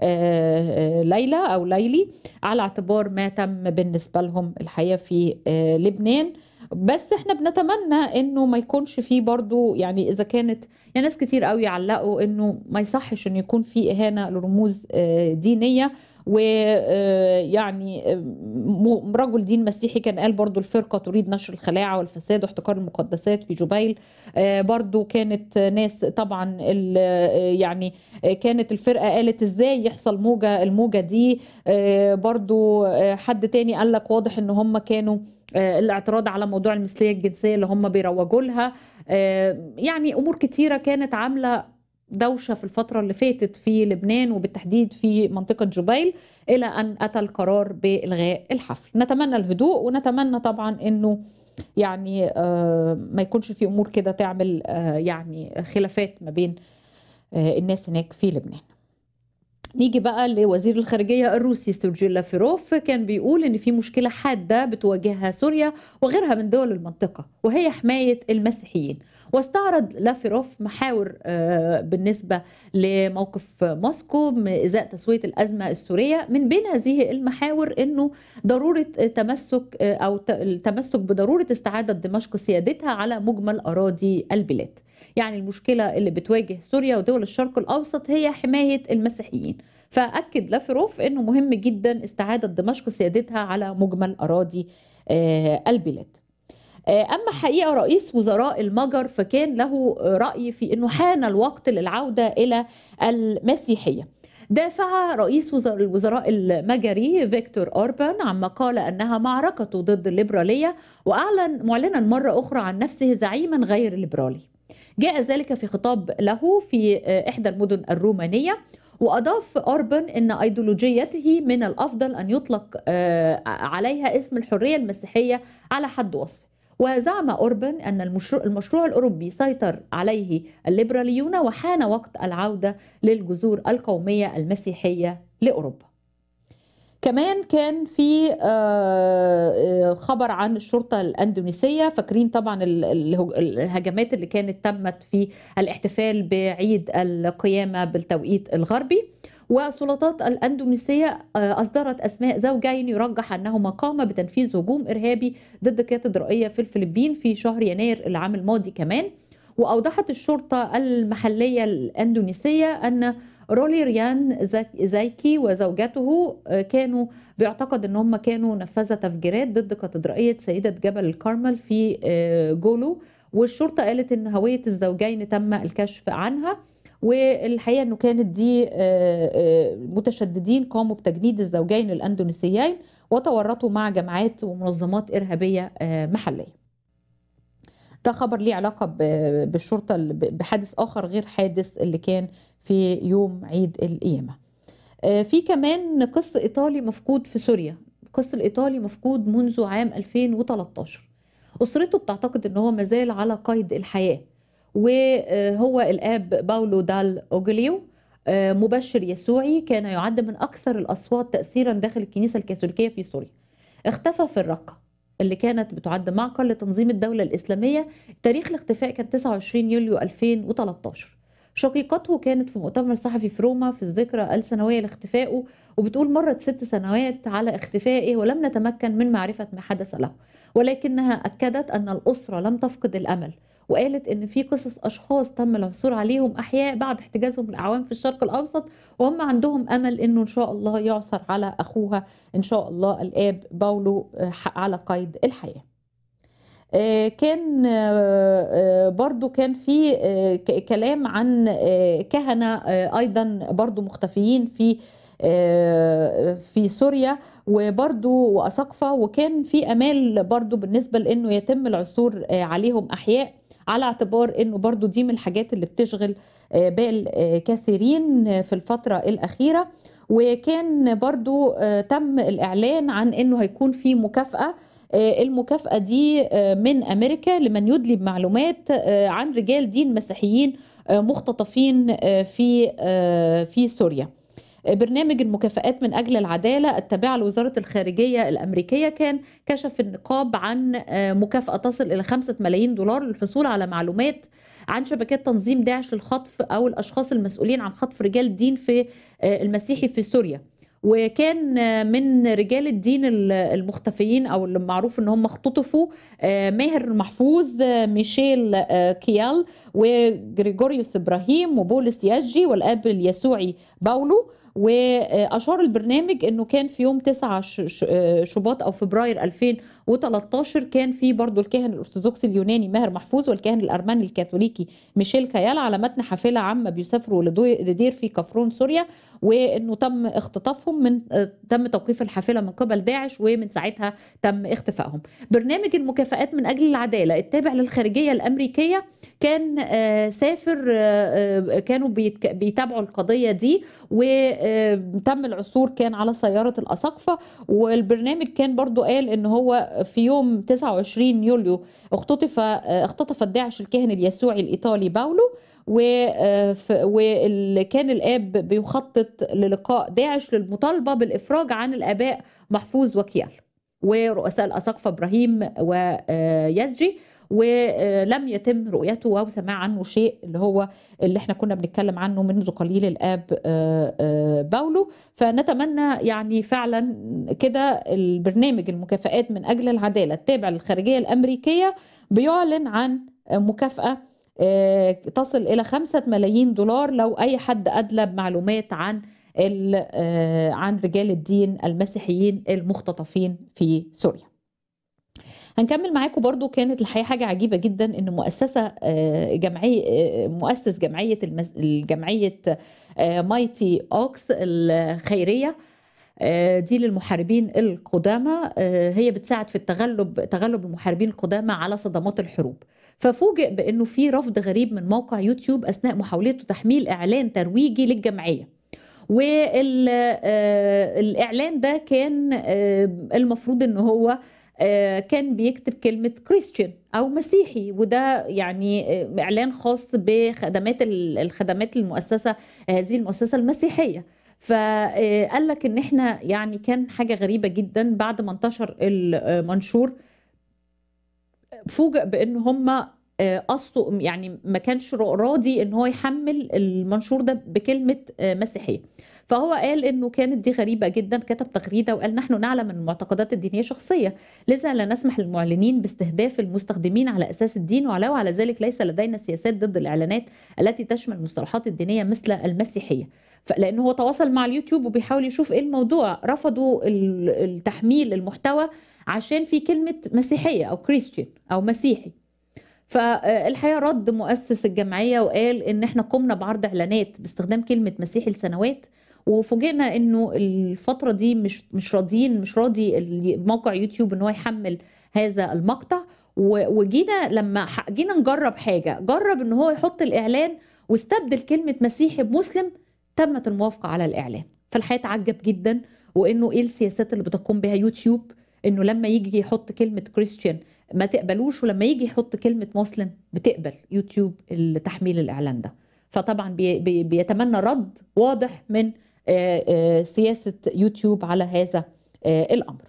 آه، آه، ليلى أو ليلي على اعتبار ما تم بالنسبة لهم الحياة في آه، لبنان بس احنا بنتمنى انه ما يكونش فيه برضو يعني اذا كانت يعني ناس كتير قوي علقوا انه ما يصحش ان يكون في اهانه لرموز دينيه ويعني رجل دين مسيحي كان قال برضو الفرقة تريد نشر الخلاعة والفساد واحتكار المقدسات في جبيل آه، برضو كانت ناس طبعا يعني آه، كانت الفرقة قالت ازاي يحصل موجة الموجة دي آه، برضو حد تاني قال لك واضح ان هم كانوا الاعتراض على موضوع المثلية الجنسية اللي هم بيروجوا لها يعني امور كتيرة كانت عاملة دوشه في الفتره اللي فاتت في لبنان وبالتحديد في منطقه جبيل الى ان اتى القرار بالغاء الحفل نتمنى الهدوء ونتمنى طبعا انه يعني آه، ما يكونش في امور كده تعمل آه، يعني خلافات ما بين آه، الناس هناك في لبنان نيجي بقى لوزير الخارجية الروسي سيرجي لافيروف كان بيقول إن في مشكلة حادة بتواجهها سوريا وغيرها من دول المنطقة وهي حماية المسيحيين واستعرض لافيروف محاور آه، بالنسبة لموقف موسكو إزاء تسوية الأزمة السورية من بين هذه المحاور أنه ضرورة تمسك آه، أو التمسك بضرورة استعادة دمشق سيادتها على مجمل أراضي البلاد يعني المشكلة اللي بتواجه سوريا ودول الشرق الأوسط هي حماية المسيحيين فأكد لافيروف أنه مهم جدا استعادة دمشق سيادتها على مجمل أراضي آه، البلاد آه، اما حقيقه رئيس وزراء المجر فكان له راي في انه حان الوقت للعوده الى المسيحيه دافع رئيس الوزراء المجري فيكتور أوربان عما قال أنها معركة ضد الليبرالية وأعلن معلنا مرة أخرى عن نفسه زعيما غير ليبرالي جاء ذلك في خطاب له في آه، إحدى المدن الرومانية وأضاف أوربان أن أيديولوجيته من الأفضل أن يطلق آه، عليها اسم الحرية المسيحية على حد وصفه وزعم أوربن أن المشروع, المشروع الأوروبي سيطر عليه الليبراليون وحان وقت العودة للجذور القومية المسيحية لأوروبا كمان كان في آه، آه، خبر عن الشرطة الأندونيسية فاكرين طبعا الهجمات اللي كانت تمت في الاحتفال بعيد القيامة بالتوقيت الغربي والسلطات الأندونيسية آه، أصدرت أسماء زوجين يرجح أنهما قاما بتنفيذ هجوم إرهابي ضد كاتدرائية في الفلبين في شهر يناير العام الماضي كمان وأوضحت الشرطة المحلية الأندونيسية أن رولي ريان زايكي وزوجته آه، كانوا بيعتقد ان هم كانوا نفذوا تفجيرات ضد كاتدرائيه سيده جبل الكرمل في آه، جولو والشرطه قالت ان هويه الزوجين تم الكشف عنها والحقيقه انه كانت دي آه، آه، متشددين قاموا بتجنيد الزوجين الاندونيسيين وتورطوا مع جماعات ومنظمات ارهابيه آه، محليه ده خبر ليه علاقه بالشرطه بحادث اخر غير حادث اللي كان في يوم عيد القيامه في كمان قس ايطالي مفقود في سوريا القس الايطالي مفقود منذ عام 2013 اسرته بتعتقد ان هو مازال على قيد الحياه وهو الاب باولو دال اوجليو آه، مبشر يسوعي كان يعد من اكثر الاصوات تاثيرا داخل الكنيسه الكاثوليكيه في سوريا اختفى في الرقه اللي كانت بتعد معقل لتنظيم الدولة الإسلامية تاريخ الاختفاء كان 29 يوليو 2013 شقيقته كانت في مؤتمر صحفي في روما في الذكرى السنوية لاختفائه وبتقول مرت ست سنوات على اختفائه ولم نتمكن من معرفة ما حدث له ولكنها أكدت أن الأسرة لم تفقد الأمل وقالت ان في قصص اشخاص تم العثور عليهم احياء بعد احتجازهم لاعوام في الشرق الاوسط وهم عندهم امل انه ان شاء الله يعثر على اخوها ان شاء الله الاب باولو آه، على قيد الحياه آه، كان آه، برضو كان في كلام عن كهنة أيضا برضو مختفيين في في سوريا وبرضو وأسقفة وكان في أمال برضو بالنسبة لأنه يتم العثور عليهم أحياء على اعتبار انه برضو دي من الحاجات اللي بتشغل آه، بال آه، كثيرين آه، في الفترة الأخيرة وكان برضو تم الإعلان عن انه هيكون في مكافأة المكافأة دي من أمريكا لمن يدلي بمعلومات عن رجال دين مسيحيين مختطفين في في سوريا برنامج المكافآت من أجل العدالة التابعة لوزارة الخارجية الأمريكية كان كشف النقاب عن آه، مكافأة تصل إلى 5 ملايين دولار للحصول على معلومات عن شبكات تنظيم داعش للخطف أو الأشخاص المسؤولين عن خطف رجال الدين في آه، المسيحي في سوريا وكان آه، من رجال الدين المختفيين او المعروف ان هم اختطفوا ماهر محفوظ ميشيل كيال وجريجوريوس ابراهيم وبولس ياجي والاب اليسوعي باولو واشار البرنامج انه كان في يوم 9 آه، شباط او فبراير 2013 كان في برضه الكاهن الارثوذكسي اليوناني ماهر محفوظ والكاهن الارمني الكاثوليكي ميشيل كيال على متن حافله عامه بيسافروا لدير في كفرون سوريا وانه تم اختطافهم من آه، تم توقيف الحافله من قبل داعش ومن ساعتها تم اختفائهم. برنامج المكافآت من اجل العداله التابع للخارجيه الامريكيه كان آه، سافر آه، آه، كانوا بيتابعوا القضية دي وتم العثور كان على سيارة الأساقفة والبرنامج كان برضو قال ان هو في يوم 29 يوليو اختطف اختطف الداعش الكاهن اليسوعي الإيطالي باولو وكان الاب بيخطط للقاء داعش للمطالبه بالافراج عن الاباء محفوظ وكيال ورؤساء الاساقفه ابراهيم ويزجي ولم يتم رؤيته او سماع عنه شيء اللي هو اللي احنا كنا بنتكلم عنه منذ قليل الاب آه، آه، باولو فنتمنى يعني فعلا كده البرنامج المكافآت من اجل العداله التابع للخارجيه الامريكيه بيعلن عن مكافاه آه، تصل الى 5 ملايين دولار لو اي حد ادلى بمعلومات عن عن رجال الدين المسيحيين المختطفين في سوريا هنكمل معاكم برضو كانت الحقيقه حاجه عجيبه جدا ان مؤسسه آه، جمعيه آه، مؤسس جمعيه المس... الجمعيه آه، مايتي اوكس الخيريه دي للمحاربين القدامى هي بتساعد في التغلب تغلب المحاربين القدامى على صدمات الحروب ففوجئ بانه في رفض غريب من موقع يوتيوب اثناء محاولته تحميل اعلان ترويجي للجمعيه والاعلان ده كان المفروض ان هو آه، كان بيكتب كلمة كريستيان أو مسيحي وده يعني آه، إعلان خاص بخدمات الخدمات المؤسسة آه، هذه المؤسسة المسيحية فقال لك ان احنا يعني كان حاجه غريبه جدا بعد ما انتشر المنشور فوجئ بان هم قصوا يعني ما كانش راضي ان هو يحمل المنشور ده بكلمه مسيحيه فهو قال انه كانت دي غريبه جدا كتب تغريده وقال نحن نعلم ان المعتقدات الدينيه شخصيه لذا لا نسمح للمعلنين باستهداف المستخدمين على اساس الدين وعلاوه على ذلك ليس لدينا سياسات ضد الاعلانات التي تشمل المصطلحات الدينيه مثل المسيحيه لان هو تواصل مع اليوتيوب وبيحاول يشوف ايه الموضوع رفضوا التحميل المحتوى عشان في كلمه مسيحيه او كريستيان او مسيحي فالحقيقه رد مؤسس الجمعيه وقال ان احنا قمنا بعرض اعلانات باستخدام كلمه مسيحي لسنوات وفوجئنا انه الفتره دي مش مش راضيين مش راضي موقع يوتيوب ان هو يحمل هذا المقطع وجينا لما جينا نجرب حاجه جرب ان هو يحط الاعلان واستبدل كلمه مسيحي بمسلم تمت الموافقه على الاعلان فالحقيقه اتعجب جدا وانه ايه السياسات اللي بتقوم بها يوتيوب انه لما يجي يحط كلمه كريستيان ما تقبلوش ولما يجي يحط كلمه مسلم بتقبل يوتيوب تحميل الاعلان ده فطبعا بي بيتمنى رد واضح من آه، آه، سياسه يوتيوب على هذا آه، الامر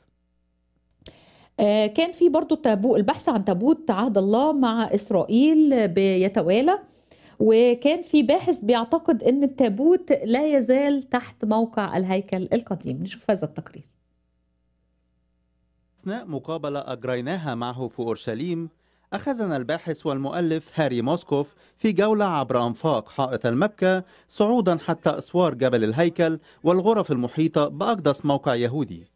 كان في برضو تابو البحث عن تابوت عهد الله مع اسرائيل بيتوالى وكان في باحث بيعتقد ان التابوت لا يزال تحت موقع الهيكل القديم نشوف هذا التقرير اثناء مقابله اجريناها معه في اورشليم أخذنا الباحث والمؤلف هاري موسكوف في جولة عبر أنفاق حائط المبكى صعودا حتى أسوار جبل الهيكل والغرف المحيطة بأقدس موقع يهودي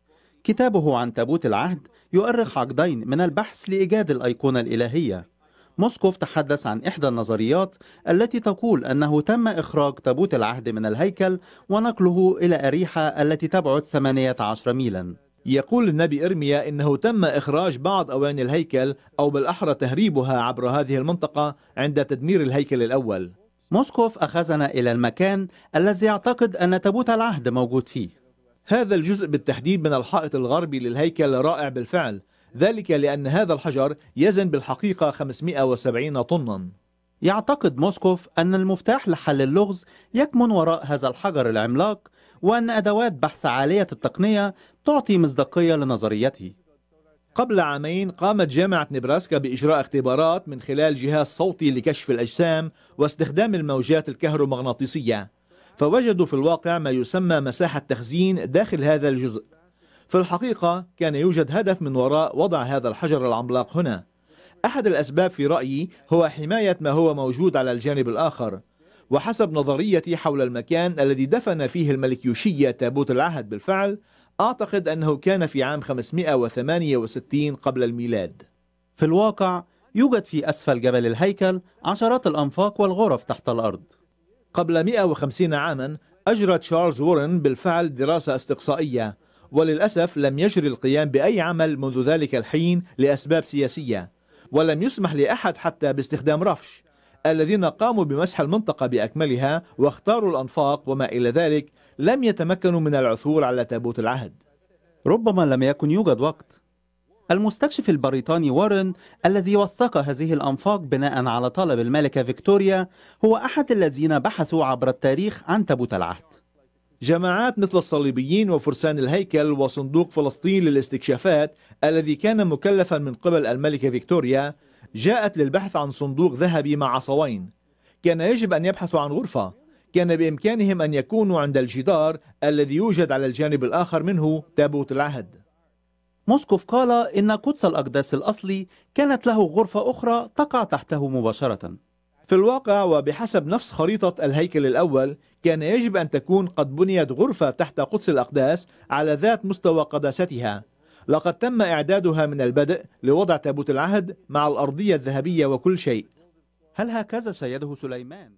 كتابه عن تابوت العهد يؤرخ عقدين من البحث لإيجاد الأيقونة الإلهية موسكوف تحدث عن إحدى النظريات التي تقول أنه تم إخراج تابوت العهد من الهيكل ونقله إلى أريحة التي تبعد 18 ميلاً يقول النبي إرميا إنه تم إخراج بعض أواني الهيكل أو بالأحرى تهريبها عبر هذه المنطقة عند تدمير الهيكل الأول موسكوف أخذنا إلى المكان الذي يعتقد أن تابوت العهد موجود فيه هذا الجزء بالتحديد من الحائط الغربي للهيكل رائع بالفعل ذلك لأن هذا الحجر يزن بالحقيقة 570 طنا يعتقد موسكوف أن المفتاح لحل اللغز يكمن وراء هذا الحجر العملاق وأن أدوات بحث عالية التقنية تعطي مصداقية لنظريته قبل عامين قامت جامعة نبراسكا بإجراء اختبارات من خلال جهاز صوتي لكشف الأجسام واستخدام الموجات الكهرومغناطيسية فوجدوا في الواقع ما يسمى مساحة تخزين داخل هذا الجزء في الحقيقة كان يوجد هدف من وراء وضع هذا الحجر العملاق هنا أحد الأسباب في رأيي هو حماية ما هو موجود على الجانب الآخر وحسب نظريتي حول المكان الذي دفن فيه الملك يوشيا تابوت العهد بالفعل أعتقد أنه كان في عام 568 قبل الميلاد في الواقع يوجد في أسفل جبل الهيكل عشرات الأنفاق والغرف تحت الأرض قبل 150 عاما أجرى تشارلز وورن بالفعل دراسة استقصائية وللأسف لم يجري القيام بأي عمل منذ ذلك الحين لأسباب سياسية ولم يسمح لأحد حتى باستخدام رفش الذين قاموا بمسح المنطقة بأكملها واختاروا الأنفاق وما إلى ذلك لم يتمكنوا من العثور على تابوت العهد ربما لم يكن يوجد وقت المستكشف البريطاني وارن الذي وثق هذه الأنفاق بناء على طلب الملكة فيكتوريا هو أحد الذين بحثوا عبر التاريخ عن تابوت العهد جماعات مثل الصليبيين وفرسان الهيكل وصندوق فلسطين للاستكشافات الذي كان مكلفا من قبل الملكة فيكتوريا جاءت للبحث عن صندوق ذهبي مع عصوين كان يجب أن يبحثوا عن غرفة كان بإمكانهم أن يكونوا عند الجدار الذي يوجد على الجانب الآخر منه تابوت العهد موسكوف قال إن قدس الأقداس الأصلي كانت له غرفة أخرى تقع تحته مباشرة في الواقع وبحسب نفس خريطة الهيكل الأول كان يجب أن تكون قد بنيت غرفة تحت قدس الأقداس على ذات مستوى قداستها لقد تم إعدادها من البدء لوضع تابوت العهد مع الأرضية الذهبية وكل شيء هل هكذا سيده سليمان؟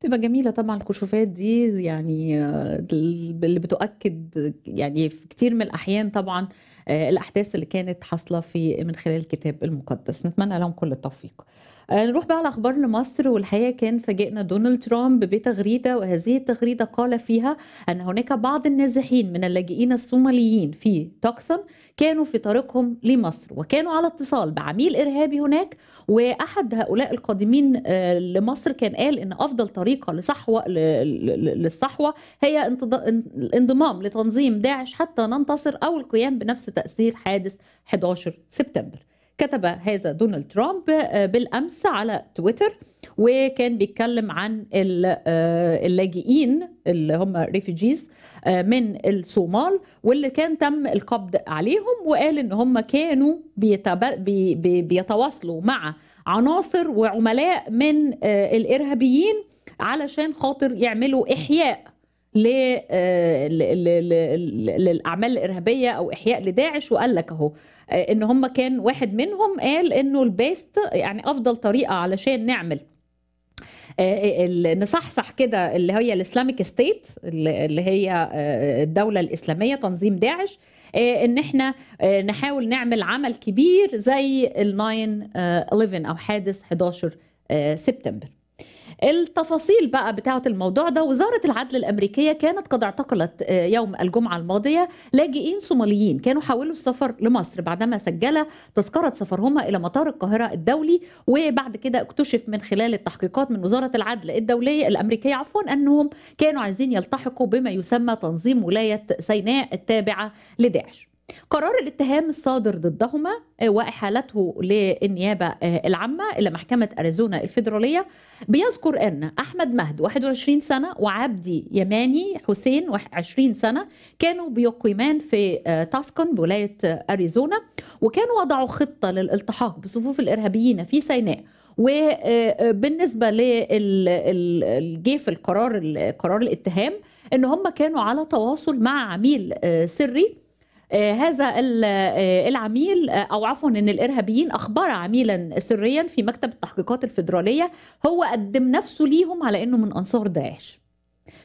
تبقى جميلة طبعا الكشوفات دي يعني آه، اللي بتؤكد يعني في كتير من الأحيان طبعا آه، الأحداث اللي كانت حاصلة في من خلال الكتاب المقدس نتمنى لهم كل التوفيق آه، نروح بقى على اخبار لمصر والحقيقه كان فاجئنا دونالد ترامب بتغريده وهذه التغريده قال فيها ان هناك بعض النازحين من اللاجئين الصوماليين في توكسون كانوا في طريقهم لمصر وكانوا على اتصال بعميل ارهابي هناك واحد هؤلاء القادمين آه، لمصر كان قال ان افضل طريقه لصحوه للصحوه هي الانضمام لتنظيم داعش حتى ننتصر او القيام بنفس تاثير حادث 11 سبتمبر كتب هذا دونالد ترامب آه، بالامس على تويتر وكان بيتكلم عن آه، اللاجئين اللي هم ريفوجيز آه، من الصومال واللي كان تم القبض عليهم وقال ان هم كانوا بي بي بيتواصلوا مع عناصر وعملاء من الارهابيين علشان خاطر يعملوا احياء للاعمال الارهابيه او احياء لداعش وقال لك اهو آه، ان هم كان واحد منهم قال انه البيست يعني افضل طريقه علشان نعمل آه، آه، نصحصح كده اللي هي الاسلاميك ستيت اللي هي الدوله الاسلاميه تنظيم داعش ان احنا نحاول نعمل عمل كبير زي ال 9 11 او حادث 11 سبتمبر التفاصيل بقى بتاعة الموضوع ده وزارة العدل الأمريكية كانت قد اعتقلت آه، يوم الجمعة الماضية لاجئين صوماليين كانوا حاولوا السفر لمصر بعدما سجل تذكرة سفرهما إلى مطار القاهرة الدولي وبعد كده اكتشف من خلال التحقيقات من وزارة العدل الدولية الأمريكية عفوا أنهم كانوا عايزين يلتحقوا بما يسمى تنظيم ولاية سيناء التابعة لداعش قرار الاتهام الصادر ضدهما آه، واحالته للنيابه آه، العامه الى محكمه اريزونا الفيدراليه بيذكر ان احمد مهد 21 سنه وعبدي يماني حسين 20 سنه كانوا بيقيمان في آه، تاسكن بولايه اريزونا وكانوا وضعوا خطه للالتحاق بصفوف الارهابيين في سيناء وبالنسبه للجيف في القرار قرار الاتهام ان هم كانوا على تواصل مع عميل سري آه، هذا آه، العميل آه، او عفوا ان الارهابيين اخبر عميلا سريا في مكتب التحقيقات الفيدراليه هو قدم نفسه ليهم على انه من انصار داعش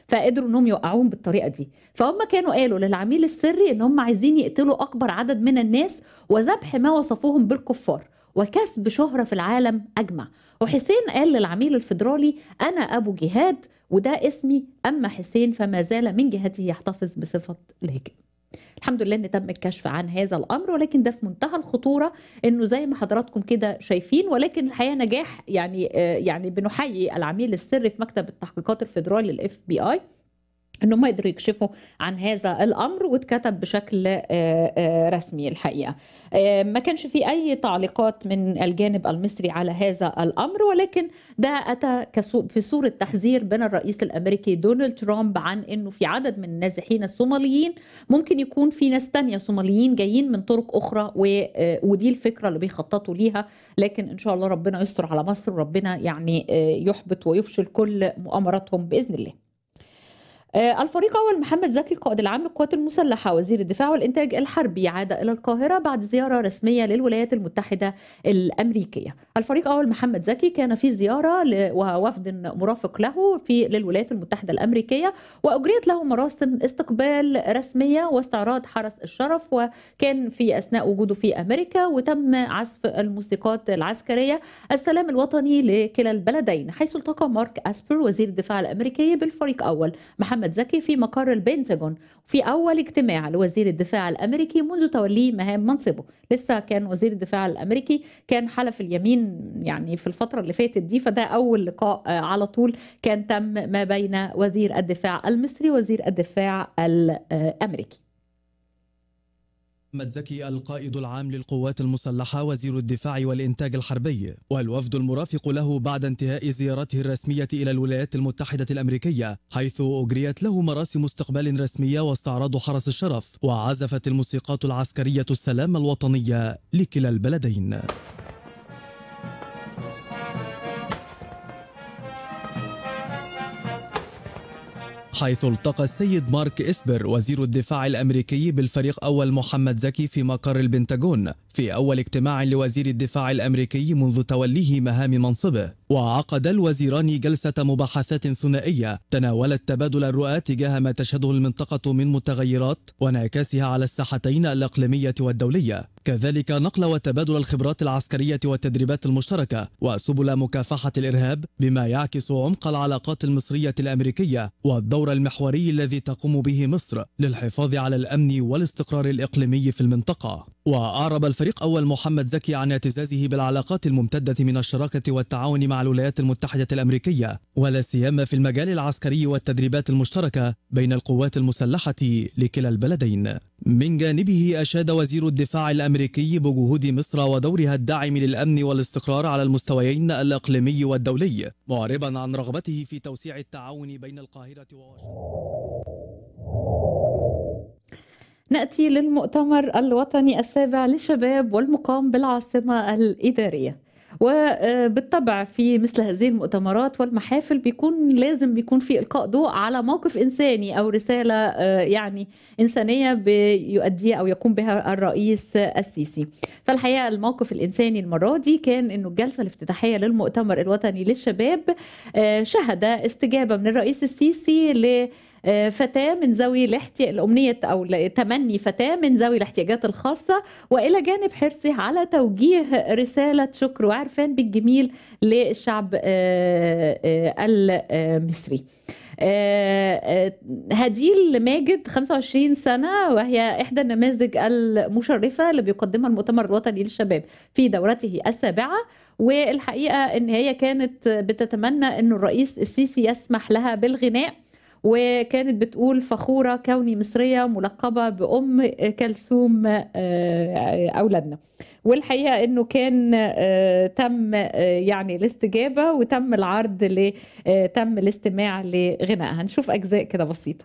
فقدروا انهم يوقعوهم بالطريقه دي فهم كانوا قالوا للعميل السري ان هم عايزين يقتلوا اكبر عدد من الناس وذبح ما وصفوهم بالكفار وكسب شهره في العالم اجمع وحسين قال للعميل الفيدرالي انا ابو جهاد وده اسمي اما حسين فما زال من جهته يحتفظ بصفه لاجئ الحمد لله ان تم الكشف عن هذا الامر ولكن ده في منتهى الخطوره انه زي ما حضراتكم كده شايفين ولكن الحقيقه نجاح يعني آه، يعني بنحيي العميل السري في مكتب التحقيقات الفيدرالي الاف بي اي انه ما قدروا يكشفوا عن هذا الامر واتكتب بشكل آه، آه، رسمي الحقيقه آه، ما كانش في اي تعليقات من الجانب المصري على هذا الامر ولكن ده اتى في صوره تحذير بين الرئيس الامريكي دونالد ترامب عن انه في عدد من النازحين الصوماليين ممكن يكون في ناس تانية صوماليين جايين من طرق اخرى ودي الفكره اللي بيخططوا ليها لكن ان شاء الله ربنا يستر على مصر وربنا يعني يحبط ويفشل كل مؤامراتهم باذن الله آه، الفريق اول محمد زكي القائد العام للقوات المسلحة وزير الدفاع والإنتاج الحربي عاد إلى القاهرة بعد زيارة رسمية للولايات المتحدة الأمريكية الفريق اول محمد زكي كان في زيارة ووفد مرافق له في للولايات المتحدة الأمريكية وأجريت له مراسم استقبال رسمية واستعراض حرس الشرف وكان في أثناء وجوده في أمريكا وتم عزف الموسيقات العسكرية السلام الوطني لكلا البلدين حيث التقى مارك أسبر وزير الدفاع الأمريكي بالفريق أول محمد محمد زكي في مقر البنتاجون في أول اجتماع لوزير الدفاع الأمريكي منذ توليه مهام منصبه لسه كان وزير الدفاع الأمريكي كان حلف اليمين يعني في الفترة اللي فاتت دي فده أول لقاء آه، على طول كان تم ما بين وزير الدفاع المصري وزير الدفاع الأمريكي محمد زكي القائد العام للقوات المسلحة وزير الدفاع والإنتاج الحربي والوفد المرافق له بعد انتهاء زيارته الرسمية إلى الولايات المتحدة الأمريكية حيث أجريت له مراسم استقبال رسمية واستعراض حرس الشرف وعزفت الموسيقات العسكرية السلام الوطنية لكلا البلدين حيث التقى السيد مارك إسبر وزير الدفاع الأمريكي بالفريق أول محمد زكي في مقر البنتاغون في أول اجتماع لوزير الدفاع الأمريكي منذ توليه مهام منصبه وعقد الوزيران جلسة مباحثات ثنائية تناولت تبادل الرؤى تجاه ما تشهده المنطقة من متغيرات وانعكاسها على الساحتين الإقليمية والدولية كذلك نقل وتبادل الخبرات العسكرية والتدريبات المشتركة وسبل مكافحة الإرهاب بما يعكس عمق العلاقات المصرية الأمريكية والدور الدور المحوري الذي تقوم به مصر للحفاظ على الأمن والاستقرار الإقليمي في المنطقة وأعرب الفريق أول محمد زكي عن اعتزازه بالعلاقات الممتدة من الشراكة والتعاون مع الولايات المتحدة الأمريكية ولا سيما في المجال العسكري والتدريبات المشتركة بين القوات المسلحة لكلا البلدين من جانبه أشاد وزير الدفاع الأمريكي بجهود مصر ودورها الداعم للأمن والاستقرار على المستويين الإقليمي والدولي معربا عن رغبته في توسيع التعاون بين القاهرة وواشنطن ناتي للمؤتمر الوطني السابع للشباب والمقام بالعاصمه الاداريه وبالطبع في مثل هذه المؤتمرات والمحافل بيكون لازم بيكون في القاء ضوء على موقف انساني او رساله آه، يعني انسانيه بيؤديها او يقوم بها الرئيس السيسي. فالحقيقه الموقف الانساني المره دي كان انه الجلسه الافتتاحيه للمؤتمر الوطني للشباب آه، شهد استجابه من الرئيس السيسي آه، فتاة من ذوي الاحتياج الامنيه أو تمني فتاة من ذوي الاحتياجات الخاصة وإلى جانب حرصه على توجيه رسالة شكر وعرفان بالجميل للشعب آه، آه، المصري. هديل ماجد 25 سنة وهي إحدى النماذج المشرفة اللي بيقدمها المؤتمر الوطني للشباب في دورته السابعة والحقيقة إن هي كانت بتتمنى إن الرئيس السيسي يسمح لها بالغناء وكانت بتقول فخوره كوني مصريه ملقبه بام كلثوم آه، اولادنا والحقيقه انه كان آه، تم آه، يعني الاستجابه وتم العرض ل تم الاستماع لغنائها نشوف اجزاء كده بسيطه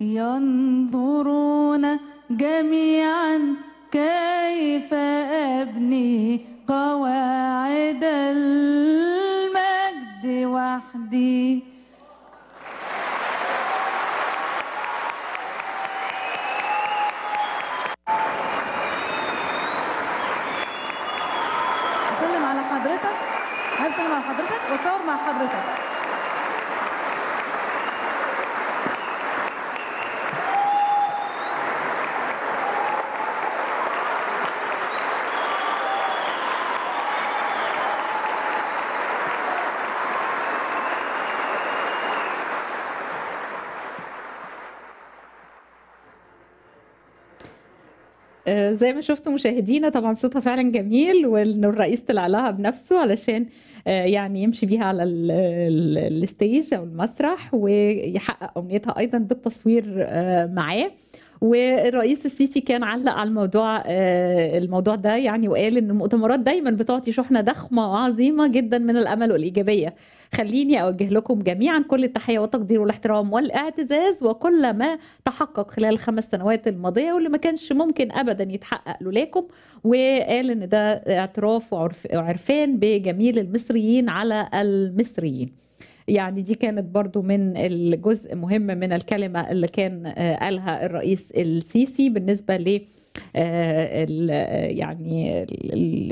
ينظرون جميعا كيف ابني قواعد المجد وحدي حضرتك هل مع حضرتك واتصور مع حضرتك آه، زي ما شفتوا مشاهدينا طبعا صوتها فعلا جميل وان الرئيس طلع لها بنفسه علشان آه، يعني يمشي بيها على الستيج او المسرح ويحقق امنيتها ايضا بالتصوير آه، معاه والرئيس السيسي كان علق على الموضوع آه، الموضوع ده يعني وقال ان المؤتمرات دايما بتعطي شحنه ضخمه وعظيمه جدا من الامل والايجابيه خليني اوجه لكم جميعا كل التحيه والتقدير والاحترام والاعتزاز وكل ما تحقق خلال الخمس سنوات الماضيه واللي ما كانش ممكن ابدا يتحقق لولاكم وقال ان ده اعتراف وعرفان بجميل المصريين على المصريين يعني دي كانت برضو من الجزء مهم من الكلمة اللي كان آه، قالها الرئيس السيسي بالنسبة ل آه، يعني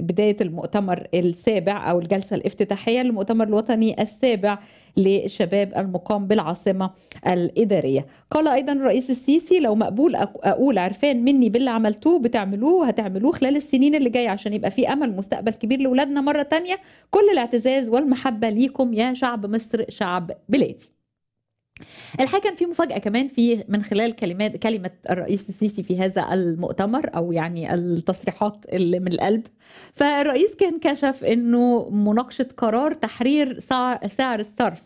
بدايه المؤتمر السابع او الجلسه الافتتاحيه للمؤتمر الوطني السابع للشباب المقام بالعاصمه الاداريه. قال ايضا الرئيس السيسي لو مقبول اقول عرفان مني باللي عملتوه بتعملوه هتعملوه خلال السنين اللي جايه عشان يبقى في امل مستقبل كبير لاولادنا مره تانية كل الاعتزاز والمحبه ليكم يا شعب مصر شعب بلادي. الحقيقه كان في مفاجاه كمان في من خلال كلمات كلمه الرئيس السيسي في هذا المؤتمر او يعني التصريحات اللي من القلب فالرئيس كان كشف انه مناقشه قرار تحرير سعر الصرف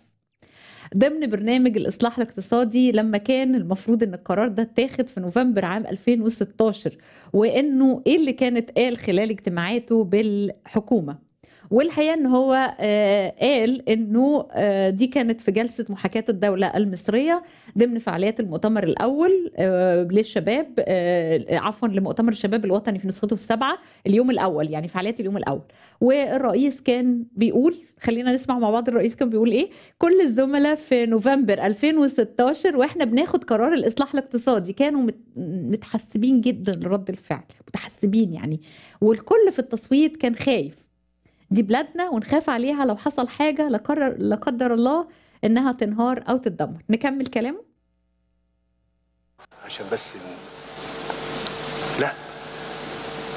ضمن برنامج الاصلاح الاقتصادي لما كان المفروض ان القرار ده اتاخد في نوفمبر عام 2016 وانه ايه اللي كانت قال خلال اجتماعاته بالحكومه والحقيقه ان هو آه، قال انه آه، دي كانت في جلسه محاكاه الدوله المصريه ضمن فعاليات المؤتمر الاول آه، للشباب عفوا لمؤتمر الشباب الوطني في نسخته السابعه اليوم الاول يعني فعاليات اليوم الاول والرئيس كان بيقول خلينا نسمع مع بعض الرئيس كان بيقول ايه كل الزملاء في نوفمبر 2016 واحنا بناخد قرار الاصلاح الاقتصادي كانوا متحسبين جدا لرد الفعل متحسبين يعني والكل في التصويت كان خايف دي بلادنا ونخاف عليها لو حصل حاجه لا قرر لا قدر الله انها تنهار او تتدمر نكمل كلامه عشان بس لا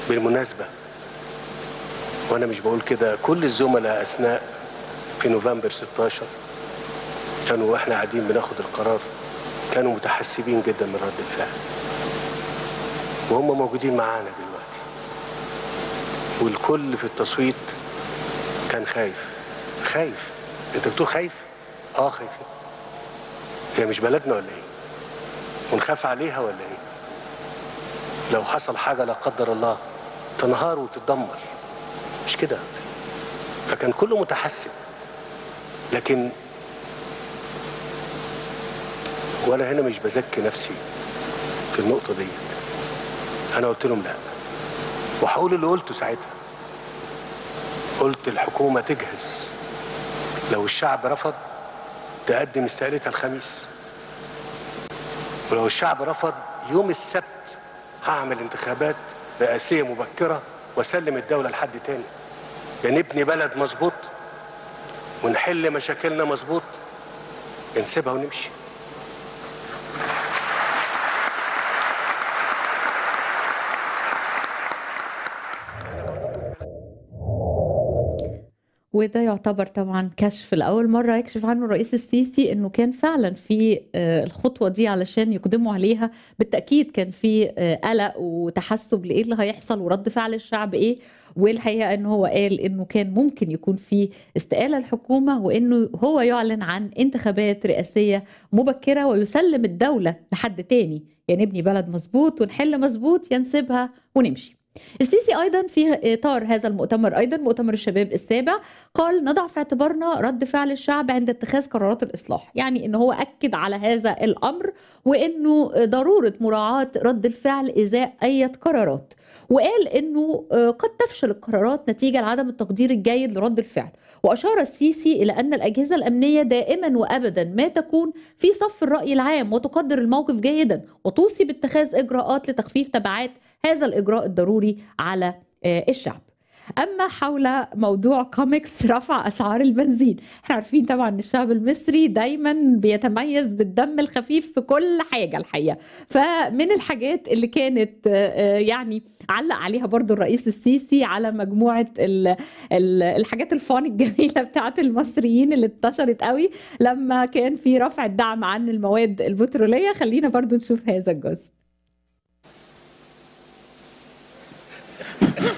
بالمناسبه وانا مش بقول كده كل الزملاء اثناء في نوفمبر 16 كانوا واحنا قاعدين بناخد القرار كانوا متحسبين جدا من رد الفعل وهم موجودين معانا دلوقتي والكل في التصويت كان خايف خايف انت بتقول خايف اه خايفين هي مش بلدنا ولا ايه ونخاف عليها ولا ايه لو حصل حاجة لا قدر الله تنهار وتتدمر مش كده فكان كله متحسن لكن وانا هنا مش بزكي نفسي في النقطة ديت انا قلت لهم لا وهقول اللي قلته ساعتها قلت الحكومة تجهز لو الشعب رفض تقدم استقالتها الخميس ولو الشعب رفض يوم السبت هعمل انتخابات رئاسية مبكرة واسلم الدولة لحد تاني يعني نبني بلد مظبوط ونحل مشاكلنا مظبوط نسيبها ونمشي وده يعتبر طبعا كشف لاول مره يكشف عنه الرئيس السيسي انه كان فعلا في آه، الخطوه دي علشان يقدموا عليها بالتاكيد كان في آه، قلق وتحسب لايه اللي هيحصل ورد فعل الشعب ايه والحقيقه ان هو قال انه كان ممكن يكون في استقاله الحكومه وانه هو يعلن عن انتخابات رئاسيه مبكره ويسلم الدوله لحد تاني يعني نبني بلد مظبوط ونحل مظبوط ينسبها ونمشي السيسي أيضا في إطار هذا المؤتمر أيضا مؤتمر الشباب السابع قال نضع في اعتبارنا رد فعل الشعب عند اتخاذ قرارات الإصلاح يعني ان هو أكد على هذا الأمر وأنه ضرورة مراعاة رد الفعل إزاء أي قرارات وقال انه قد تفشل القرارات نتيجه لعدم التقدير الجيد لرد الفعل واشار السيسي الى ان الاجهزه الامنيه دائما وابدا ما تكون في صف الراي العام وتقدر الموقف جيدا وتوصي باتخاذ اجراءات لتخفيف تبعات هذا الإجراء الضروري على آه، الشعب اما حول موضوع كوميكس رفع اسعار البنزين احنا عارفين طبعا ان الشعب المصري دايما بيتميز بالدم الخفيف في كل حاجه الحقيقه فمن الحاجات اللي كانت آه، آه، يعني علق عليها برضو الرئيس السيسي على مجموعه الحاجات الفان الجميله بتاعه المصريين اللي انتشرت قوي لما كان في رفع الدعم عن المواد البتروليه خلينا برضو نشوف هذا الجزء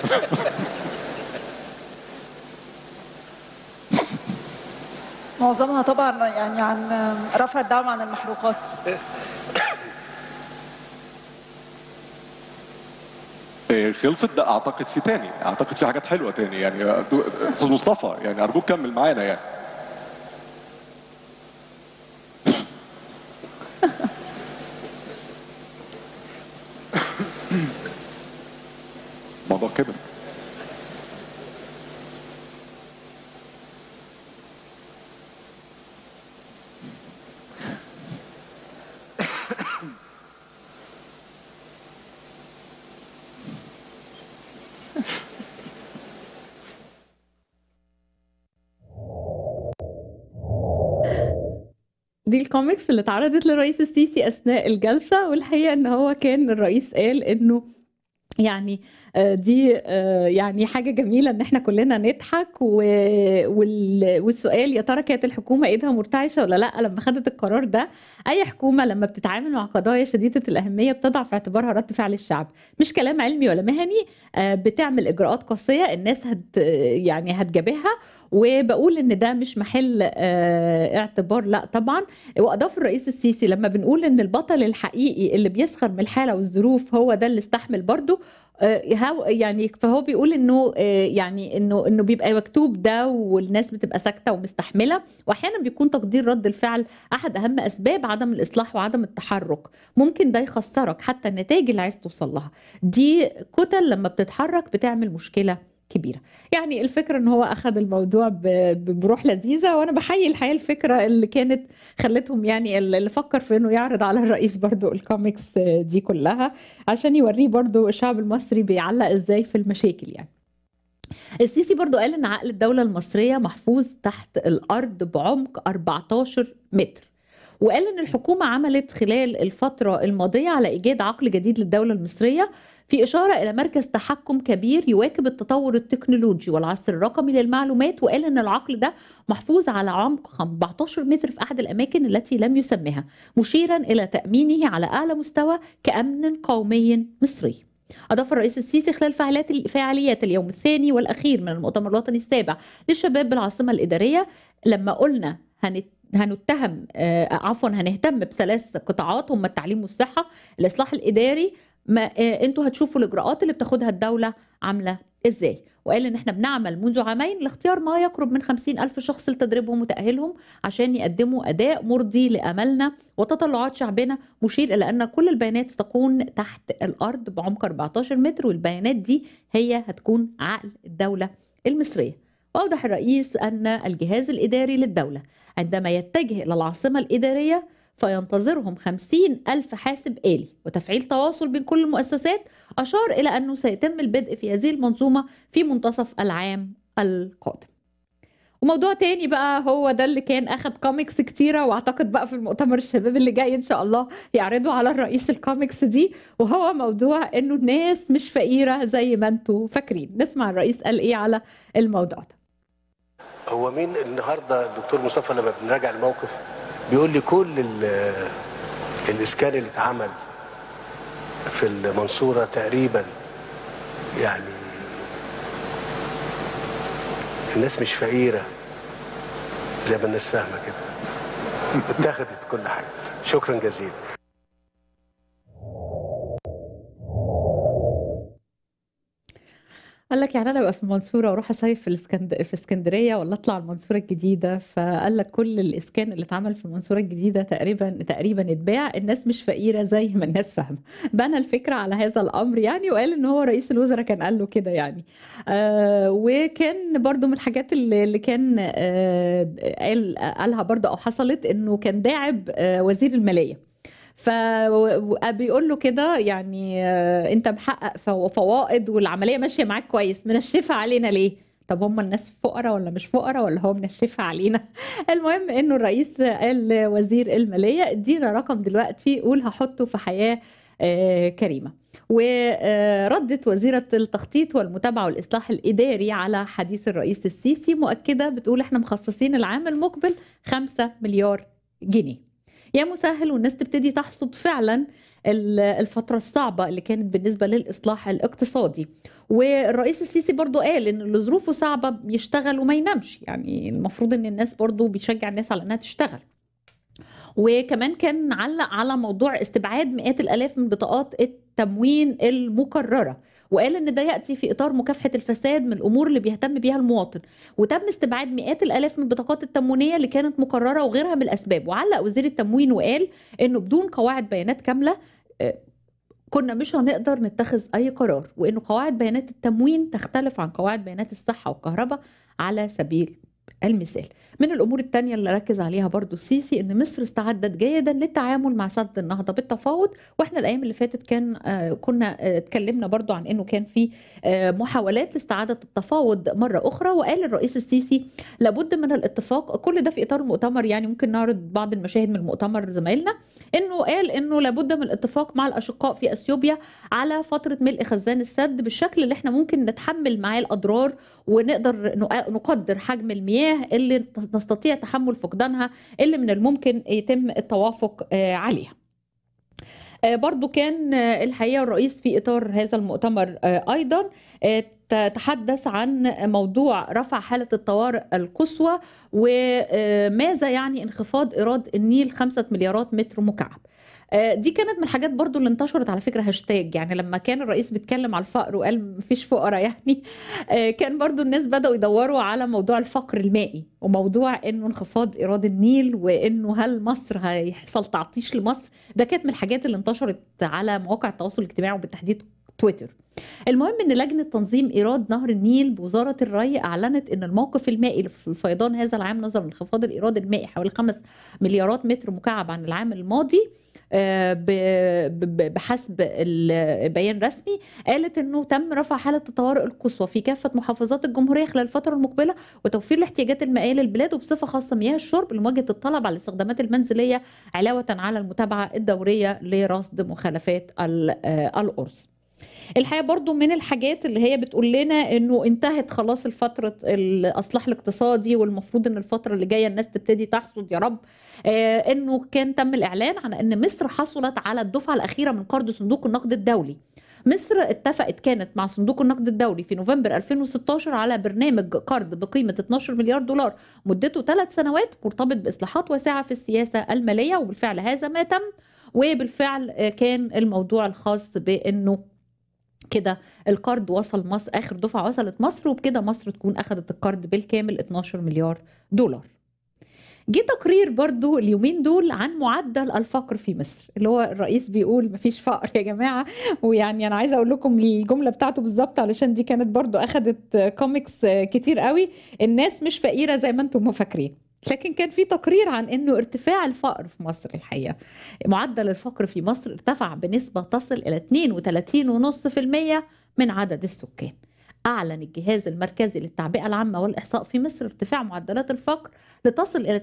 معظمها طبعا يعني عن رفع الدعم عن المحروقات إيه، خلصت ده اعتقد في تاني اعتقد في حاجات حلوه تاني يعني استاذ مصطفى يعني ارجوك كمل معانا يعني كبر دي الكوميكس اللي اتعرضت للرئيس السيسي اثناء الجلسه والحقيقه ان هو كان الرئيس قال انه يعني آه، دي آه، يعني حاجه جميله ان احنا كلنا نضحك والسؤال يا ترى كانت الحكومه ايدها مرتعشه ولا لا لما خدت القرار ده اي حكومه لما بتتعامل مع قضايا شديده الاهميه بتضع في اعتبارها رد فعل الشعب مش كلام علمي ولا مهني آه، بتعمل اجراءات قاسيه الناس هت يعني هتجابهها وبقول ان ده مش محل آه، اعتبار لا طبعا واضاف الرئيس السيسي لما بنقول ان البطل الحقيقي اللي بيسخر من الحاله والظروف هو ده اللي استحمل برضه آه، يعني فهو بيقول انه آه، يعني انه انه بيبقى مكتوب ده والناس بتبقى ساكته ومستحمله واحيانا بيكون تقدير رد الفعل احد اهم اسباب عدم الاصلاح وعدم التحرك ممكن ده يخسرك حتى النتائج اللي عايز توصل لها دي كتل لما بتتحرك بتعمل مشكله كبيره يعني الفكره ان هو اخذ الموضوع بروح لذيذه وانا بحيي الحقيقه الفكره اللي كانت خلتهم يعني اللي فكر في انه يعرض على الرئيس برضو الكوميكس دي كلها عشان يوريه برضو الشعب المصري بيعلق ازاي في المشاكل يعني السيسي برضو قال ان عقل الدوله المصريه محفوظ تحت الارض بعمق 14 متر وقال ان الحكومه عملت خلال الفتره الماضيه على ايجاد عقل جديد للدوله المصريه في إشارة إلى مركز تحكم كبير يواكب التطور التكنولوجي والعصر الرقمي للمعلومات وقال إن العقل ده محفوظ على عمق 14 متر في أحد الأماكن التي لم يسمها مشيرا إلى تأمينه على أعلى مستوى كأمن قومي مصري أضاف الرئيس السيسي خلال فعاليات فعاليات اليوم الثاني والأخير من المؤتمر الوطني السابع للشباب بالعاصمة الإدارية لما قلنا هنت هنتهم آه، عفوا هنهتم بثلاث قطاعات هم التعليم والصحه الاصلاح الاداري ما آه، انتوا هتشوفوا الاجراءات اللي بتاخدها الدوله عامله ازاي وقال ان احنا بنعمل منذ عامين لاختيار ما يقرب من خمسين ألف شخص لتدريبهم وتأهيلهم عشان يقدموا أداء مرضي لأملنا وتطلعات شعبنا مشير إلى أن كل البيانات تكون تحت الأرض بعمق 14 متر والبيانات دي هي هتكون عقل الدولة المصرية وأوضح الرئيس أن الجهاز الإداري للدولة عندما يتجه إلى العاصمة الإدارية فينتظرهم خمسين ألف حاسب آلي وتفعيل تواصل بين كل المؤسسات أشار إلى أنه سيتم البدء في هذه المنظومة في منتصف العام القادم وموضوع تاني بقى هو ده اللي كان اخد كوميكس كتيره واعتقد بقى في المؤتمر الشباب اللي جاي ان شاء الله يعرضوا على الرئيس الكوميكس دي وهو موضوع انه الناس مش فقيره زي ما انتوا فاكرين نسمع الرئيس قال ايه على الموضوع ده هو مين النهارده الدكتور مصطفى لما بنراجع الموقف بيقول لي كل الاسكان اللي اتعمل في المنصوره تقريبا يعني الناس مش فقيره زي ما الناس فاهمه كده اتخذت كل حاجه شكرا جزيلا قال لك يعني انا ابقى في المنصوره واروح اصيف في الاسكند... في اسكندريه ولا اطلع المنصوره الجديده فقال لك كل الاسكان اللي اتعمل في المنصوره الجديده تقريبا تقريبا اتباع الناس مش فقيره زي ما الناس فاهمه بنى الفكره على هذا الامر يعني وقال ان هو رئيس الوزراء كان قال له كده يعني آه وكان برضو من الحاجات اللي, اللي كان آه قال قالها برضو او حصلت انه كان داعب آه وزير الماليه فبيقول آه، له كده يعني آه، انت محقق فوائد والعمليه ماشيه معاك كويس منشفها علينا ليه؟ طب هم الناس فقراء ولا مش فقراء ولا هو منشفها علينا المهم انه الرئيس قال لوزير الماليه ادينا رقم دلوقتي قول هحطه في حياه آه، كريمه وردت وزيره التخطيط والمتابعه والاصلاح الاداري على حديث الرئيس السيسي مؤكده بتقول احنا مخصصين العام المقبل 5 مليار جنيه يا مسهل والناس تبتدي تحصد فعلا الفترة الصعبة اللي كانت بالنسبة للإصلاح الاقتصادي والرئيس السيسي برضو قال إن اللي ظروفه صعبة يشتغل وما ينامش يعني المفروض إن الناس برضو بيشجع الناس على إنها تشتغل وكمان كان علق على موضوع استبعاد مئات الآلاف من بطاقات التموين المكررة وقال ان ده ياتي في اطار مكافحه الفساد من الامور اللي بيهتم بيها المواطن وتم استبعاد مئات الالاف من البطاقات التموينيه اللي كانت مكرره وغيرها من الاسباب وعلق وزير التموين وقال انه بدون قواعد بيانات كامله آه، كنا مش هنقدر نتخذ اي قرار وانه قواعد بيانات التموين تختلف عن قواعد بيانات الصحه والكهرباء على سبيل المثال من الامور الثانيه اللي ركز عليها برضو السيسي ان مصر استعدت جيدا للتعامل مع سد النهضه بالتفاوض واحنا الايام اللي فاتت كان آه، كنا آه، اتكلمنا برضو عن انه كان في آه، محاولات لاستعاده التفاوض مره اخرى وقال الرئيس السيسي لابد من الاتفاق كل ده في اطار المؤتمر يعني ممكن نعرض بعض المشاهد من المؤتمر زمايلنا انه قال انه لابد من الاتفاق مع الاشقاء في اثيوبيا على فتره ملء خزان السد بالشكل اللي احنا ممكن نتحمل معاه الاضرار ونقدر نقدر حجم المياه اللي نستطيع تحمل فقدانها اللي من الممكن يتم التوافق آه، عليها آه، برضو كان آه، الحقيقة الرئيس في إطار هذا المؤتمر أيضا تحدث عن موضوع رفع حالة الطوارئ القصوى وماذا يعني انخفاض إيراد النيل خمسة مليارات متر مكعب آه، دي كانت من الحاجات برضو اللي انتشرت على فكره هاشتاج يعني لما كان الرئيس بيتكلم على الفقر وقال مفيش فقراء يعني آه، كان برضو الناس بداوا يدوروا على موضوع الفقر المائي وموضوع انه انخفاض ايراد النيل وانه هل مصر هيحصل تعطيش لمصر ده كانت من الحاجات اللي انتشرت على مواقع التواصل الاجتماعي وبالتحديد تويتر المهم ان لجنه تنظيم ايراد نهر النيل بوزاره الري اعلنت ان الموقف المائي في الفيضان هذا العام نظرا لانخفاض الايراد المائي حوالي 5 مليارات متر مكعب عن العام الماضي آه، بحسب البيان الرسمي قالت انه تم رفع حاله الطوارئ القصوى في كافه محافظات الجمهوريه خلال الفتره المقبله وتوفير الاحتياجات المائيه للبلاد وبصفه خاصه مياه الشرب لمواجهه الطلب على الاستخدامات المنزليه علاوه على المتابعه الدوريه لرصد مخالفات الارز. آه، الحقيقه برضو من الحاجات اللي هي بتقول لنا انه انتهت خلاص الفتره الاصلاح الاقتصادي والمفروض ان الفتره اللي جايه الناس تبتدي تحصد يا رب آه، انه كان تم الاعلان عن ان مصر حصلت على الدفعه الاخيره من قرض صندوق النقد الدولي مصر اتفقت كانت مع صندوق النقد الدولي في نوفمبر 2016 على برنامج قرض بقيمة 12 مليار دولار مدته ثلاث سنوات مرتبط بإصلاحات واسعة في السياسة المالية وبالفعل هذا ما تم وبالفعل آه، كان الموضوع الخاص بأنه كده القرض وصل مصر اخر دفعه وصلت مصر وبكده مصر تكون اخذت القرض بالكامل 12 مليار دولار جه تقرير برضو اليومين دول عن معدل الفقر في مصر اللي هو الرئيس بيقول مفيش فقر يا جماعة ويعني أنا عايزة أقول لكم الجملة بتاعته بالظبط علشان دي كانت برضو أخدت كوميكس كتير قوي الناس مش فقيرة زي ما أنتم فاكرين لكن كان في تقرير عن انه ارتفاع الفقر في مصر الحقيقه معدل الفقر في مصر ارتفع بنسبه تصل الى 32.5% من عدد السكان أعلن الجهاز المركزي للتعبئة العامة والإحصاء في مصر ارتفاع معدلات الفقر لتصل إلى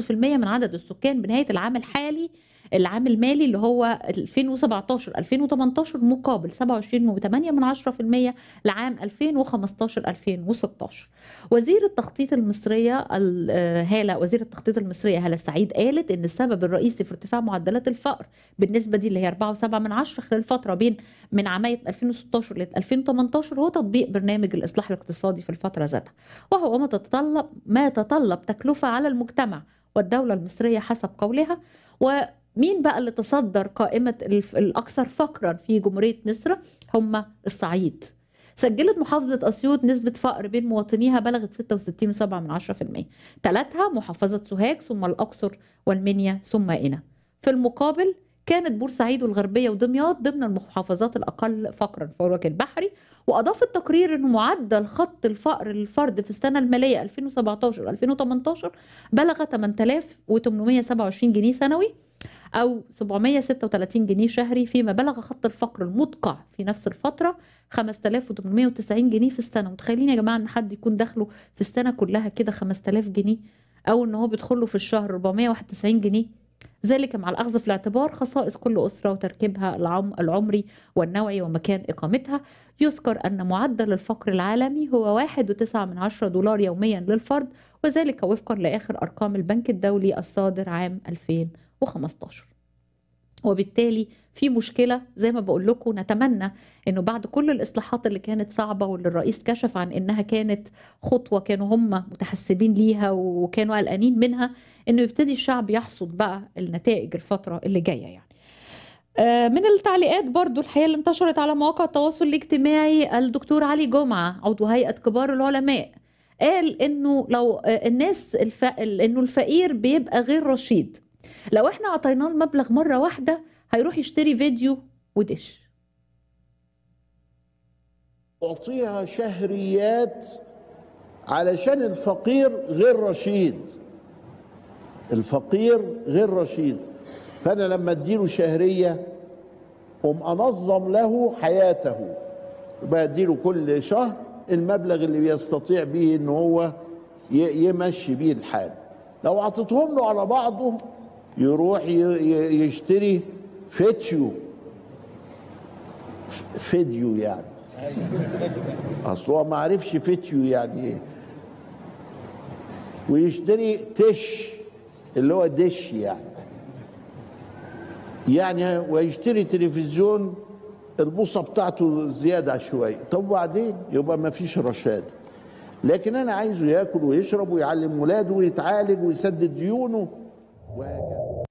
32.5% من عدد السكان بنهاية العام الحالي العام المالي اللي هو 2017 2018 مقابل 27.8% لعام 2015 2016 وزير التخطيط المصريه آه، هاله وزير التخطيط المصريه هاله سعيد قالت ان السبب الرئيسي في ارتفاع معدلات الفقر بالنسبه دي اللي هي 4.7 من 10 خلال الفتره بين من عمايه 2016 ل 2018 هو تطبيق برنامج الاصلاح الاقتصادي في الفتره ذاتها وهو ما تتطلب ما تتطلب تكلفه على المجتمع والدولة المصرية حسب قولها و مين بقى اللي تصدر قائمة الأكثر فقرا في جمهورية مصر هم الصعيد سجلت محافظة أسيوط نسبة فقر بين مواطنيها بلغت 66.7% تلاتها محافظة سوهاج ثم الأقصر والمنيا ثم إنا في المقابل كانت بورسعيد والغربية ودمياط ضمن المحافظات الأقل فقرا في الوجه البحري وأضاف التقرير أن معدل خط الفقر للفرد في السنة المالية 2017-2018 بلغ 8827 جنيه سنوي أو 736 جنيه شهري فيما بلغ خط الفقر المدقع في نفس الفترة 5890 جنيه في السنة متخيلين يا جماعة إن حد يكون دخله في السنة كلها كده 5000 جنيه أو إن هو بيدخله في الشهر 491 جنيه ذلك مع الأخذ في الاعتبار خصائص كل أسرة وتركيبها العم العمري والنوعي ومكان إقامتها يذكر أن معدل الفقر العالمي هو 1.9 من عشرة دولار يوميا للفرد وذلك وفقا لآخر أرقام البنك الدولي الصادر عام 2000 و15 وبالتالي في مشكلة زي ما بقول لكم نتمنى انه بعد كل الاصلاحات اللي كانت صعبة واللي الرئيس كشف عن انها كانت خطوة كانوا هم متحسبين ليها وكانوا قلقانين منها انه يبتدي الشعب يحصد بقى النتائج الفترة اللي جاية يعني آه، من التعليقات برضو الحقيقة اللي انتشرت على مواقع التواصل الاجتماعي الدكتور علي جمعة عضو هيئة كبار العلماء قال انه لو آه، الناس الف... انه الفقير بيبقى غير رشيد لو احنا اعطيناه المبلغ مره واحده هيروح يشتري فيديو ودش اعطيها شهريات علشان الفقير غير رشيد الفقير غير رشيد فانا لما اديله شهريه قم انظم له حياته بديله كل شهر المبلغ اللي بيستطيع به ان هو يمشي بيه الحال لو اعطيتهم له على بعضه يروح يشتري فيتشيو فيديو يعني اصل هو ما عرفش فيتيو يعني ايه ويشتري تش اللي هو دش يعني يعني ويشتري تلفزيون البوصه بتاعته زياده شويه طب وبعدين يبقى ما فيش رشاد لكن انا عايزه ياكل ويشرب ويعلم ولاده ويتعالج ويسدد ديونه وهكذا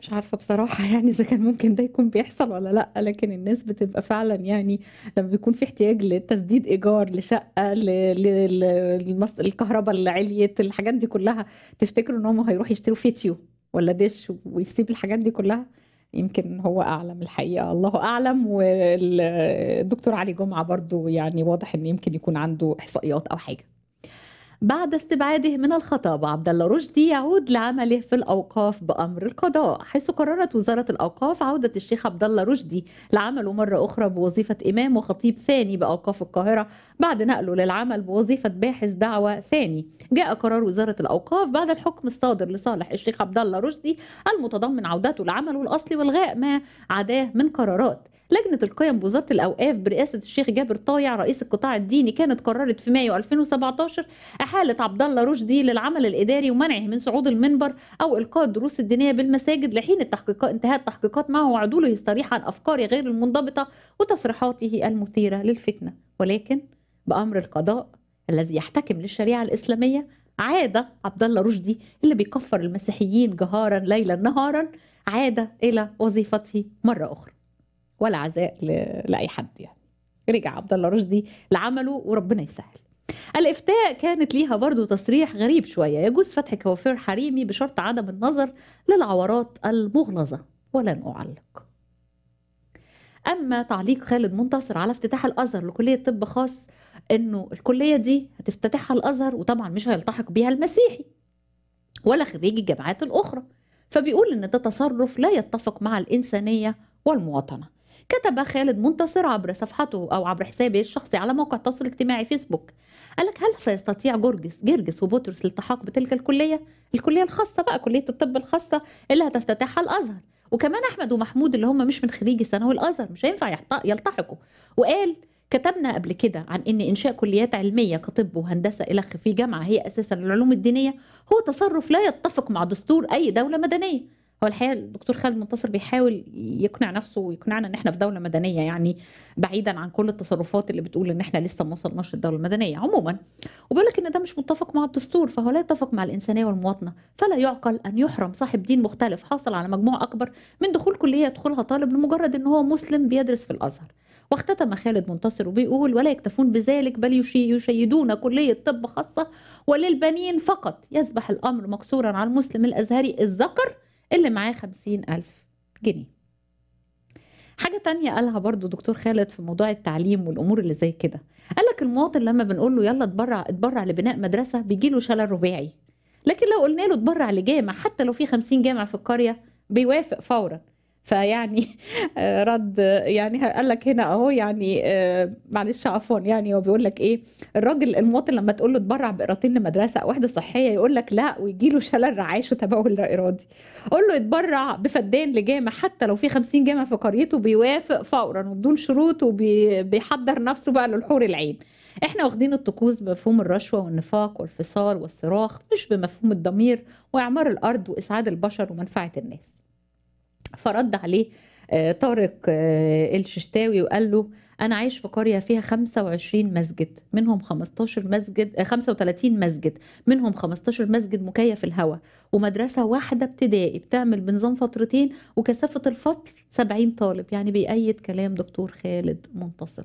مش عارفة بصراحة يعني إذا كان ممكن ده يكون بيحصل ولا لأ لكن الناس بتبقى فعلا يعني لما بيكون في احتياج لتسديد إيجار لشقة للكهرباء اللي عليت الحاجات دي كلها تفتكروا إن هم هيروح يشتروا فيتيو ولا ديش ويسيب الحاجات دي كلها يمكن هو أعلم الحقيقة الله أعلم والدكتور علي جمعة برضو يعني واضح إن يمكن يكون عنده إحصائيات أو حاجة بعد استبعاده من الخطاب عبد الله رشدي يعود لعمله في الأوقاف بأمر القضاء حيث قررت وزارة الأوقاف عودة الشيخ عبد الله رشدي لعمله مرة أخرى بوظيفة إمام وخطيب ثاني بأوقاف القاهرة بعد نقله للعمل بوظيفة باحث دعوة ثاني جاء قرار وزارة الأوقاف بعد الحكم الصادر لصالح الشيخ عبد الله رشدي المتضمن عودته لعمله الأصلي والغاء ما عداه من قرارات لجنة القيم بوزارة الأوقاف برئاسة الشيخ جابر طايع رئيس القطاع الديني كانت قررت في مايو 2017 إحالة عبد الله رشدي للعمل الإداري ومنعه من صعود المنبر أو إلقاء الدروس الدينية بالمساجد لحين التحقيقات انتهاء التحقيقات معه وعدوله الصريح عن أفكاره غير المنضبطة وتصريحاته المثيرة للفتنة ولكن بأمر القضاء الذي يحتكم للشريعة الإسلامية عاد عبد الله رشدي اللي بيكفر المسيحيين جهارا ليلا نهارا عاد إلى وظيفته مرة أخرى ولا عزاء لاي حد يعني رجع عبد الله رشدي لعمله وربنا يسهل الافتاء كانت ليها برضه تصريح غريب شويه يجوز فتح كوافير حريمي بشرط عدم النظر للعورات المغلظه ولن اعلق اما تعليق خالد منتصر على افتتاح الازهر لكليه طب خاص انه الكليه دي هتفتتحها الازهر وطبعا مش هيلتحق بيها المسيحي ولا خريج الجامعات الاخرى فبيقول ان ده تصرف لا يتفق مع الانسانيه والمواطنه كتب خالد منتصر عبر صفحته أو عبر حسابه الشخصي على موقع التواصل الاجتماعي فيسبوك قال لك هل سيستطيع جورجس جرجس وبطرس الالتحاق بتلك الكلية؟ الكلية الخاصة بقى كلية الطب الخاصة اللي هتفتتحها الأزهر وكمان أحمد ومحمود اللي هم مش من خريجي ثانوي الأزهر مش هينفع يلتحقوا وقال كتبنا قبل كده عن ان انشاء كليات علميه كطب وهندسه الى في جامعه هي اساسا العلوم الدينيه هو تصرف لا يتفق مع دستور اي دوله مدنيه هو الحقيقه الدكتور خالد منتصر بيحاول يقنع نفسه ويقنعنا ان احنا في دوله مدنيه يعني بعيدا عن كل التصرفات اللي بتقول ان احنا لسه ما وصلناش للدوله المدنيه عموما وبيقول لك ان ده مش متفق مع الدستور فهو لا يتفق مع الانسانيه والمواطنه فلا يعقل ان يحرم صاحب دين مختلف حاصل على مجموع اكبر من دخول كليه يدخلها طالب لمجرد ان هو مسلم بيدرس في الازهر واختتم خالد منتصر وبيقول ولا يكتفون بذلك بل يشيدون كلية طب خاصة وللبنين فقط يسبح الأمر مقصورا على المسلم الأزهري الذكر اللي معاه خمسين ألف جنيه حاجة تانية قالها برضو دكتور خالد في موضوع التعليم والأمور اللي زي كده قالك المواطن لما بنقول له يلا اتبرع اتبرع لبناء مدرسة بيجيله شلل رباعي لكن لو قلنا له اتبرع لجامع حتى لو في 50 جامع في القرية بيوافق فورا فيعني آه، رد يعني قال لك هنا اهو يعني آه، معلش عفوا يعني هو بيقول لك ايه الراجل المواطن لما تقول له اتبرع بقراطين لمدرسه او وحده صحيه يقول لك لا ويجي له شلل رعاش وتبول لا ارادي قول له اتبرع بفدان لجامع حتى لو في 50 جامع في قريته بيوافق فورا وبدون شروط وبيحضر نفسه بقى للحور العين احنا واخدين الطقوس بمفهوم الرشوه والنفاق والفصال والصراخ مش بمفهوم الضمير واعمار الارض واسعاد البشر ومنفعه الناس فرد عليه آه، طارق آه، الششتاوي وقال له انا عايش في قريه فيها 25 مسجد منهم 15 مسجد 35 آه، مسجد منهم 15 مسجد مكيف الهواء ومدرسه واحده ابتدائي بتعمل بنظام فترتين وكثافه الفصل 70 طالب يعني بيأيد كلام دكتور خالد منتصر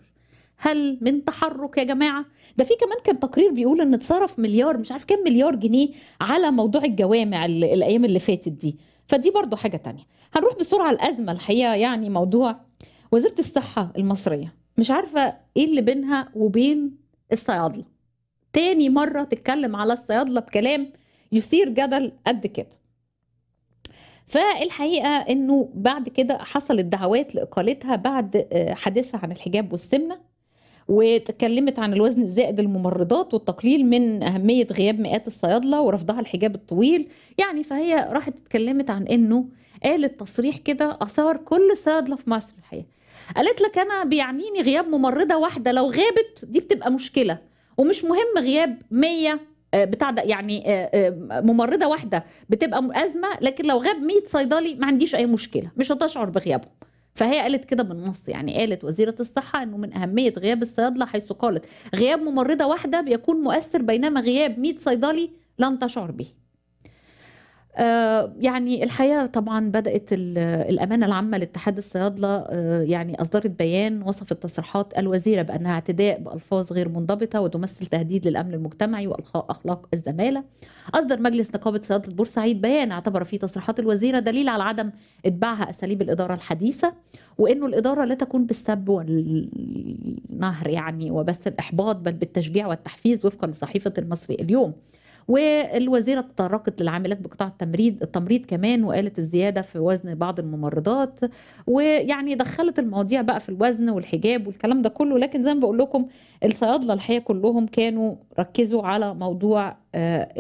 هل من تحرك يا جماعه ده في كمان كان تقرير بيقول ان اتصرف مليار مش عارف كام مليار جنيه على موضوع الجوامع الايام اللي فاتت دي فدي برضو حاجه تانية هنروح بسرعه الازمه الحقيقه يعني موضوع وزيره الصحه المصريه مش عارفه ايه اللي بينها وبين الصيادله تاني مره تتكلم على الصيادله بكلام يثير جدل قد كده فالحقيقه انه بعد كده حصلت دعوات لاقالتها بعد آه، حديثها عن الحجاب والسمنه وتكلمت عن الوزن الزائد الممرضات والتقليل من اهميه غياب مئات الصيادله ورفضها الحجاب الطويل يعني فهي راحت اتكلمت عن انه قالت تصريح كده اثار كل صيادله في مصر الحقيقه قالت لك انا بيعنيني غياب ممرضه واحده لو غابت دي بتبقى مشكله ومش مهم غياب 100 آه، بتاع ده يعني آه، آه، ممرضه واحده بتبقى ازمه لكن لو غاب 100 صيدلي ما عنديش اي مشكله مش هتشعر بغيابهم فهي قالت كده بالنص يعني قالت وزيرة الصحة أنه من أهمية غياب الصيادلة حيث قالت غياب ممرضة واحدة بيكون مؤثر بينما غياب 100 صيدلي لن تشعر به آه، يعني الحقيقه طبعا بدات الامانه العامه لاتحاد الصيادله آه، يعني اصدرت بيان وصفت تصريحات الوزيره بانها اعتداء بالفاظ غير منضبطه وتمثل تهديد للامن المجتمعي واخلاق الزماله. اصدر مجلس نقابه صيادله بورسعيد بيان اعتبر فيه تصريحات الوزيره دليل على عدم اتباعها اساليب الاداره الحديثه وانه الاداره لا تكون بالسب والنهر يعني وبث الاحباط بل بالتشجيع والتحفيز وفقا لصحيفه المصري اليوم. والوزيرة تطرقت للعاملات بقطاع التمريض التمريض كمان وقالت الزيادة في وزن بعض الممرضات ويعني دخلت المواضيع بقى في الوزن والحجاب والكلام ده كله لكن زي ما بقول لكم الصيادلة الحقيقة كلهم كانوا ركزوا على موضوع آه،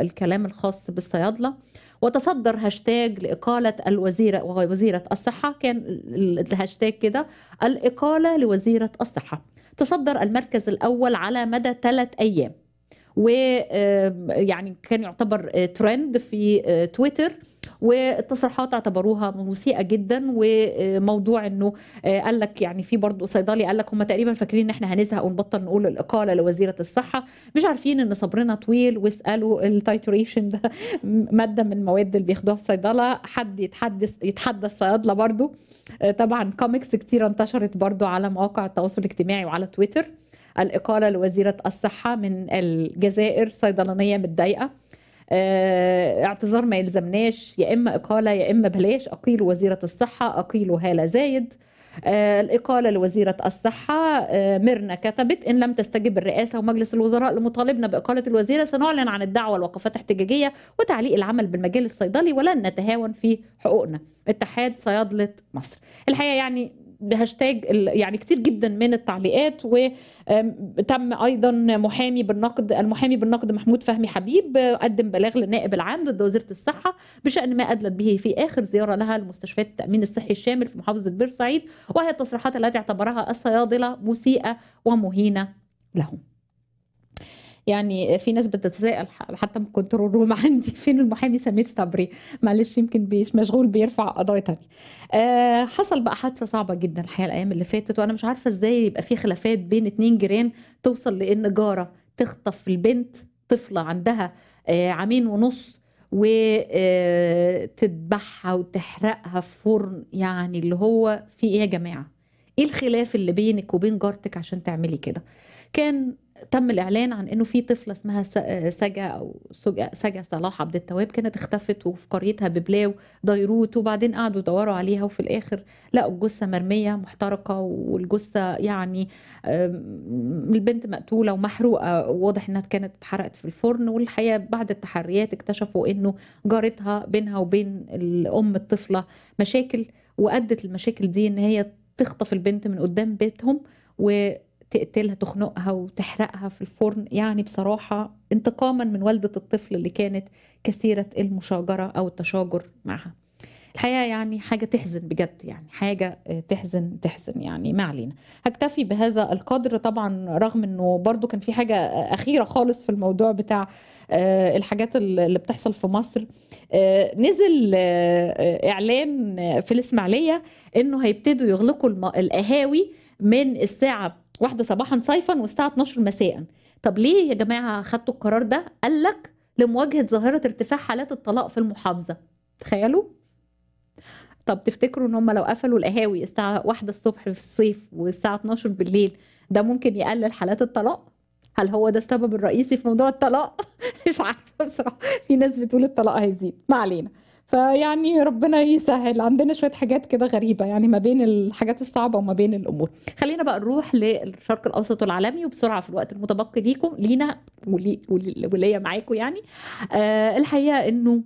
الكلام الخاص بالصيادلة وتصدر هاشتاج لإقالة الوزيرة وزيرة الصحة كان الهاشتاج كده الإقالة لوزيرة الصحة تصدر المركز الأول على مدى ثلاث أيام ويعني آه، كان يعتبر آه، ترند في آه، تويتر والتصريحات اعتبروها مسيئه جدا وموضوع انه قال لك يعني في برضه صيدلي قال لك هم تقريبا فاكرين ان احنا هنزهق ونبطل نقول الاقاله لوزيره الصحه مش عارفين ان صبرنا طويل واسالوا التايتوريشن ده ماده من المواد اللي بياخدوها في صيدله حد يتحدث يتحدى الصيادله برضه طبعا كوميكس كتير انتشرت برضه على مواقع التواصل الاجتماعي وعلى تويتر الإقالة لوزيرة الصحة من الجزائر صيدلانية متضايقة آه، اعتذار ما يلزمناش يا إما إقالة يا إما بلاش أقيل وزيرة الصحة أقيل هالة زايد آه، الإقالة لوزيرة الصحة آه، ميرنا كتبت إن لم تستجب الرئاسة ومجلس الوزراء لمطالبنا بإقالة الوزيرة سنعلن عن الدعوة لوقفات احتجاجية وتعليق العمل بالمجال الصيدلي ولن نتهاون في حقوقنا اتحاد صيادلة مصر الحقيقة يعني بهاشتاج يعني كتير جدا من التعليقات وتم ايضا محامي بالنقد المحامي بالنقد محمود فهمي حبيب قدم بلاغ للنائب العام ضد وزيره الصحه بشان ما ادلت به في اخر زياره لها لمستشفيات التامين الصحي الشامل في محافظه بورسعيد وهي التصريحات التي اعتبرها الصيادله مسيئه ومهينه لهم يعني في ناس بتتساءل حتى من كنترول روم عندي فين المحامي سمير صبري معلش يمكن بيش مشغول بيرفع قضايا تانية آه حصل بقى حادثه صعبه جدا الحقيقه الايام اللي فاتت وانا مش عارفه ازاي يبقى في خلافات بين اتنين جيران توصل لان جاره تخطف البنت طفله عندها آه عامين ونص وتذبحها آه، وتحرقها في فرن يعني اللي هو في ايه يا جماعه ايه الخلاف اللي بينك وبين جارتك عشان تعملي كده كان تم الاعلان عن انه في طفله اسمها سجا او سجا صلاح عبد التواب كانت اختفت وفي قريتها ببلاو ديروت وبعدين قعدوا يدوروا عليها وفي الاخر لقوا الجثه مرميه محترقه والجثه يعني البنت مقتوله ومحروقه واضح انها كانت اتحرقت في الفرن والحقيقه بعد التحريات اكتشفوا انه جارتها بينها وبين الام الطفله مشاكل وادت المشاكل دي ان هي تخطف البنت من قدام بيتهم و تقتلها تخنقها وتحرقها في الفرن يعني بصراحة انتقاما من والدة الطفل اللي كانت كثيرة المشاجرة أو التشاجر معها الحقيقة يعني حاجة تحزن بجد يعني حاجة آه، تحزن تحزن يعني ما علينا هكتفي بهذا القدر طبعا رغم انه برضو كان في حاجة آه، أخيرة خالص في الموضوع بتاع آه، الحاجات اللي بتحصل في مصر نزل إعلان في الإسماعيلية انه هيبتدوا يغلقوا القهاوي من الساعة واحده صباحا صيفا والساعه 12 مساء طب ليه يا جماعه خدتوا القرار ده قال لك لمواجهه ظاهره ارتفاع حالات الطلاق في المحافظه تخيلوا طب تفتكروا ان هم لو قفلوا القهاوي الساعه 1 الصبح في الصيف والساعه 12 بالليل ده ممكن يقلل حالات الطلاق هل هو ده السبب الرئيسي في موضوع الطلاق مش عارفه بصراحه في ناس بتقول الطلاق هيزيد ما علينا فيعني ربنا يسهل عندنا شويه حاجات كده غريبه يعني ما بين الحاجات الصعبه وما بين الامور خلينا بقى نروح للشرق الاوسط والعالمي وبسرعه في الوقت المتبقي ليكم لينا ولي وليا معاكم يعني آه الحقيقه انه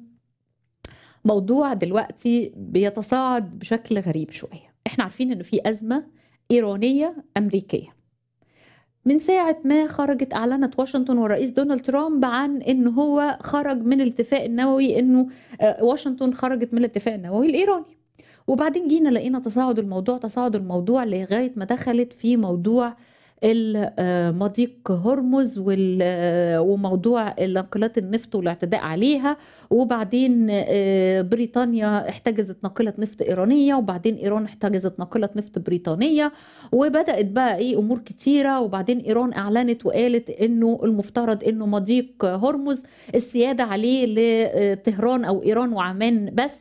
موضوع دلوقتي بيتصاعد بشكل غريب شويه احنا عارفين انه في ازمه ايرانيه امريكيه من ساعة ما خرجت أعلنت واشنطن والرئيس دونالد ترامب عن إن هو خرج من الاتفاق النووي إنه آه، واشنطن خرجت من الاتفاق النووي الإيراني وبعدين جينا لقينا تصاعد الموضوع تصاعد الموضوع لغاية ما دخلت في موضوع مضيق هرمز وموضوع ناقلات النفط والاعتداء عليها وبعدين آه، بريطانيا احتجزت ناقله نفط ايرانيه وبعدين ايران احتجزت ناقله نفط بريطانيه وبدات بقى ايه امور كتيره وبعدين ايران اعلنت وقالت انه المفترض انه مضيق هرمز السياده عليه لطهران او ايران وعمان بس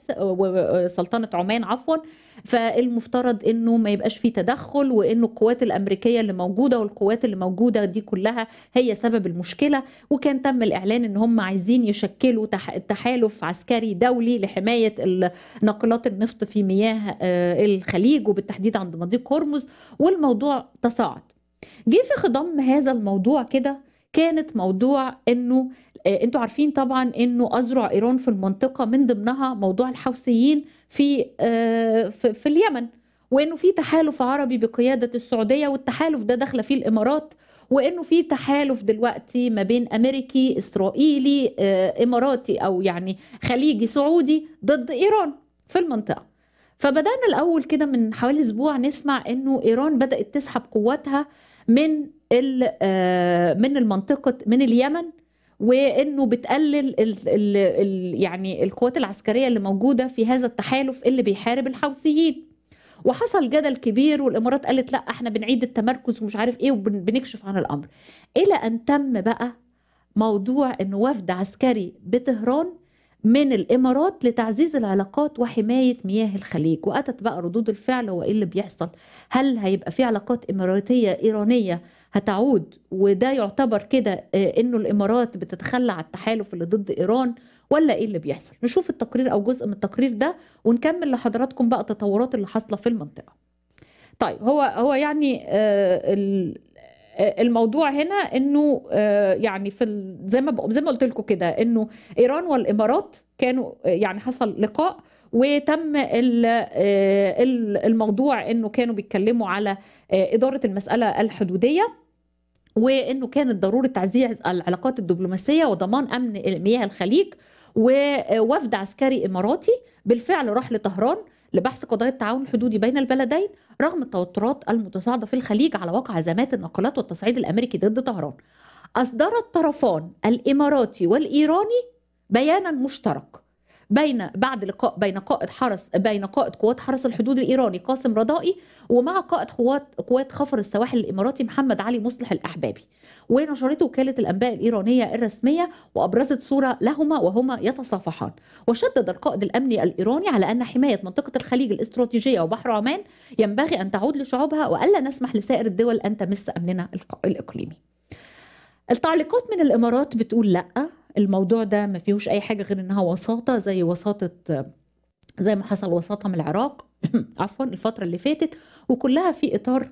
سلطنه عمان عفوا فالمفترض انه ما يبقاش في تدخل وانه القوات الامريكيه اللي موجوده والقوات اللي موجوده دي كلها هي سبب المشكله وكان تم الاعلان ان هم عايزين يشكلوا تحالف عسكري دولي لحمايه ناقلات النفط في مياه آه، الخليج وبالتحديد عند مضيق هرمز والموضوع تصاعد جه في خضم هذا الموضوع كده كانت موضوع انه آه، انتوا عارفين طبعا انه اذرع ايران في المنطقه من ضمنها موضوع الحوثيين آه، في في اليمن وانه في تحالف عربي بقياده السعوديه والتحالف ده داخله فيه الامارات وانه في تحالف دلوقتي ما بين امريكي اسرائيلي آه، اماراتي او يعني خليجي سعودي ضد ايران في المنطقه فبدانا الاول كده من حوالي اسبوع نسمع انه ايران بدات تسحب قواتها من من المنطقه من اليمن وانه بتقلل ال ال الـ يعني القوات العسكريه اللي موجوده في هذا التحالف اللي بيحارب الحوثيين وحصل جدل كبير والامارات قالت لا احنا بنعيد التمركز ومش عارف ايه وبنكشف عن الامر الى ان تم بقى موضوع ان وفد عسكري بطهران من الامارات لتعزيز العلاقات وحمايه مياه الخليج واتت بقى ردود الفعل هو ايه اللي بيحصل هل هيبقى في علاقات اماراتيه ايرانيه هتعود وده يعتبر كده آه، انه الامارات بتتخلى عن التحالف اللي ضد ايران ولا ايه اللي بيحصل نشوف التقرير او جزء من التقرير ده ونكمل لحضراتكم بقى التطورات اللي حاصله في المنطقه طيب هو هو يعني آه، آه، الموضوع هنا انه يعني في زي ما زي ما قلت لكم كده انه ايران والامارات كانوا يعني حصل لقاء وتم الموضوع انه كانوا بيتكلموا على اداره المساله الحدوديه وانه كانت ضروره تعزيز العلاقات الدبلوماسيه وضمان امن مياه الخليج ووفد عسكري اماراتي بالفعل راح لطهران لبحث قضايا التعاون الحدودي بين البلدين رغم التوترات المتصاعده في الخليج على وقع ازمات النقلات والتصعيد الامريكي ضد طهران. اصدر الطرفان الاماراتي والايراني بيانا مشترك بين بعد لقاء بين قائد حرس بين قائد قوات حرس الحدود الايراني قاسم رضائي ومع قائد قوات قوات خفر السواحل الاماراتي محمد علي مصلح الاحبابي ونشرته وكاله الانباء الايرانيه الرسميه وابرزت صوره لهما وهما يتصافحان وشدد القائد الامني الايراني على ان حمايه منطقه الخليج الاستراتيجيه وبحر عمان ينبغي ان تعود لشعوبها والا نسمح لسائر الدول ان تمس امننا الاقليمي التعليقات من الامارات بتقول لا الموضوع ده ما فيهوش اي حاجه غير انها وساطه زي وساطه زي ما حصل وساطه من العراق عفوا الفتره اللي فاتت وكلها في اطار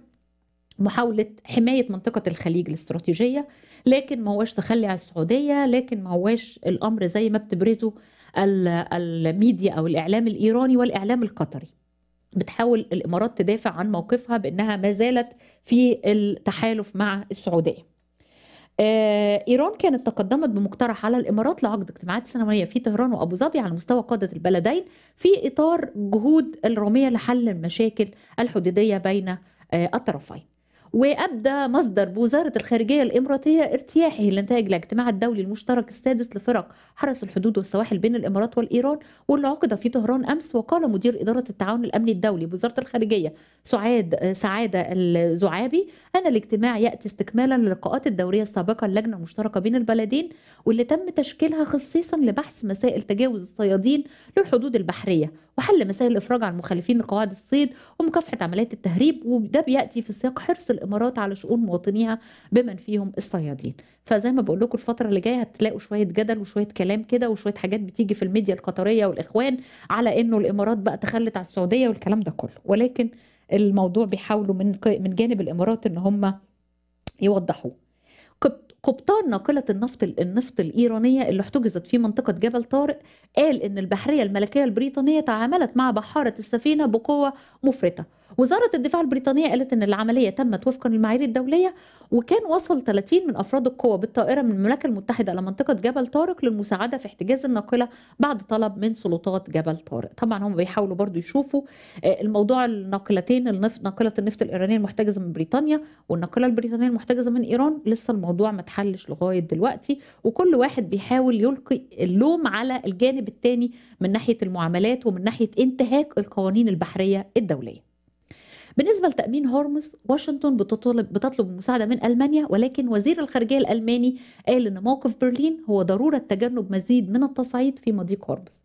محاولة حماية منطقة الخليج الاستراتيجية لكن ما هواش تخلي على السعودية لكن ما هواش الأمر زي ما بتبرزه الميديا أو الإعلام الإيراني والإعلام القطري بتحاول الإمارات تدافع عن موقفها بأنها ما زالت في التحالف مع السعودية آه، ايران كانت تقدمت بمقترح على الامارات لعقد اجتماعات سنويه في طهران وابو ظبي على مستوى قاده البلدين في اطار جهود الراميه لحل المشاكل الحدوديه بين آه، الطرفين وأبدى مصدر بوزارة الخارجية الإماراتية ارتياحه لنتائج الاجتماع الدولي المشترك السادس لفرق حرس الحدود والسواحل بين الإمارات والإيران واللي عقد في طهران أمس وقال مدير إدارة التعاون الأمني الدولي بوزارة الخارجية سعاد سعادة الزعابي أن الاجتماع يأتي استكمالا للقاءات الدورية السابقة اللجنة المشتركة بين البلدين واللي تم تشكيلها خصيصا لبحث مسائل تجاوز الصيادين للحدود البحرية وحل مسائل الإفراج عن مخالفين لقواعد الصيد ومكافحة عمليات التهريب وده بيأتي في سياق حرص الإمارات على شؤون مواطنيها بمن فيهم الصيادين فزي ما بقول لكم الفترة اللي جاية هتلاقوا شوية جدل وشوية كلام كده وشوية حاجات بتيجي في الميديا القطرية والإخوان على إنه الإمارات بقى تخلت على السعودية والكلام ده كله ولكن الموضوع بيحاولوا من من جانب الإمارات إن هم يوضحوه قبطان ناقلة النفط النفط الإيرانية اللي احتجزت في منطقة جبل طارق قال إن البحرية الملكية البريطانية تعاملت مع بحارة السفينة بقوة مفرطة وزارة الدفاع البريطانية قالت أن العملية تمت وفقا للمعايير الدولية وكان وصل 30 من أفراد القوة بالطائرة من المملكة المتحدة إلى منطقة جبل طارق للمساعدة في احتجاز الناقلة بعد طلب من سلطات جبل طارق طبعا هم بيحاولوا برضو يشوفوا آه، الموضوع الناقلتين النفط ناقلة النفط الإيرانية المحتجزة من بريطانيا والناقلة البريطانية المحتجزة من إيران لسه الموضوع ما اتحلش لغاية دلوقتي وكل واحد بيحاول يلقي اللوم على الجانب الثاني من ناحية المعاملات ومن ناحية انتهاك القوانين البحرية الدولية بالنسبة لتأمين هرمز واشنطن بتطلب, بتطلب المساعدة من ألمانيا ولكن وزير الخارجية الألماني قال إن موقف برلين هو ضرورة تجنب مزيد من التصعيد في مضيق هرمز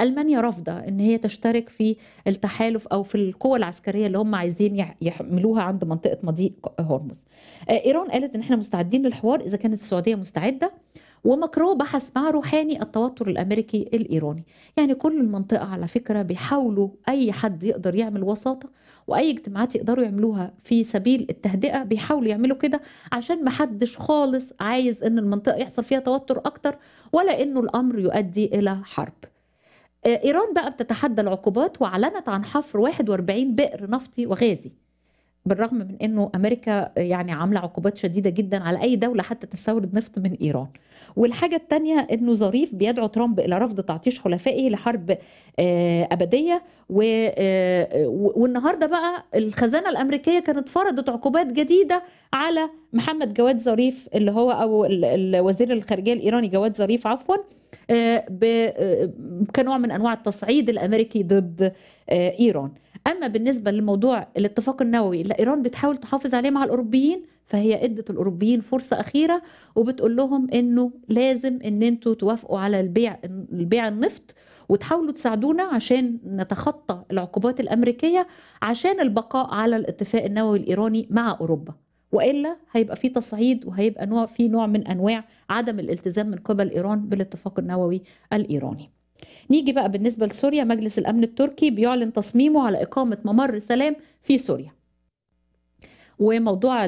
ألمانيا رافضة إن هي تشترك في التحالف أو في القوة العسكرية اللي هم عايزين يحملوها عند منطقة مضيق هرمز آه، إيران قالت إن إحنا مستعدين للحوار إذا كانت السعودية مستعدة ومكرو بحث مع روحاني التوتر الامريكي الايراني يعني كل المنطقه على فكره بيحاولوا اي حد يقدر يعمل وساطه واي اجتماعات يقدروا يعملوها في سبيل التهدئه بيحاولوا يعملوا كده عشان ما حدش خالص عايز ان المنطقه يحصل فيها توتر اكتر ولا انه الامر يؤدي الى حرب آه، ايران بقى بتتحدى العقوبات واعلنت عن حفر 41 بئر نفطي وغازي بالرغم من انه امريكا يعني عامله عقوبات شديده جدا على اي دوله حتى تستورد نفط من ايران. والحاجه الثانيه انه ظريف بيدعو ترامب الى رفض تعطيش حلفائه لحرب آه، ابديه آه، والنهارده بقى الخزانه الامريكيه كانت فرضت عقوبات جديده على محمد جواد ظريف اللي هو او وزير الخارجيه الايراني جواد ظريف عفوا آه، كنوع من انواع التصعيد الامريكي ضد ايران. اما بالنسبه لموضوع الاتفاق النووي اللي ايران بتحاول تحافظ عليه مع الاوروبيين فهي ادت الاوروبيين فرصه اخيره وبتقول لهم انه لازم ان انتوا توافقوا على البيع البيع النفط وتحاولوا تساعدونا عشان نتخطى العقوبات الامريكيه عشان البقاء على الاتفاق النووي الايراني مع اوروبا والا هيبقى في تصعيد وهيبقى نوع في نوع من انواع عدم الالتزام من قبل ايران بالاتفاق النووي الايراني نيجي بقى بالنسبة لسوريا مجلس الأمن التركي بيعلن تصميمه على إقامة ممر سلام في سوريا وموضوع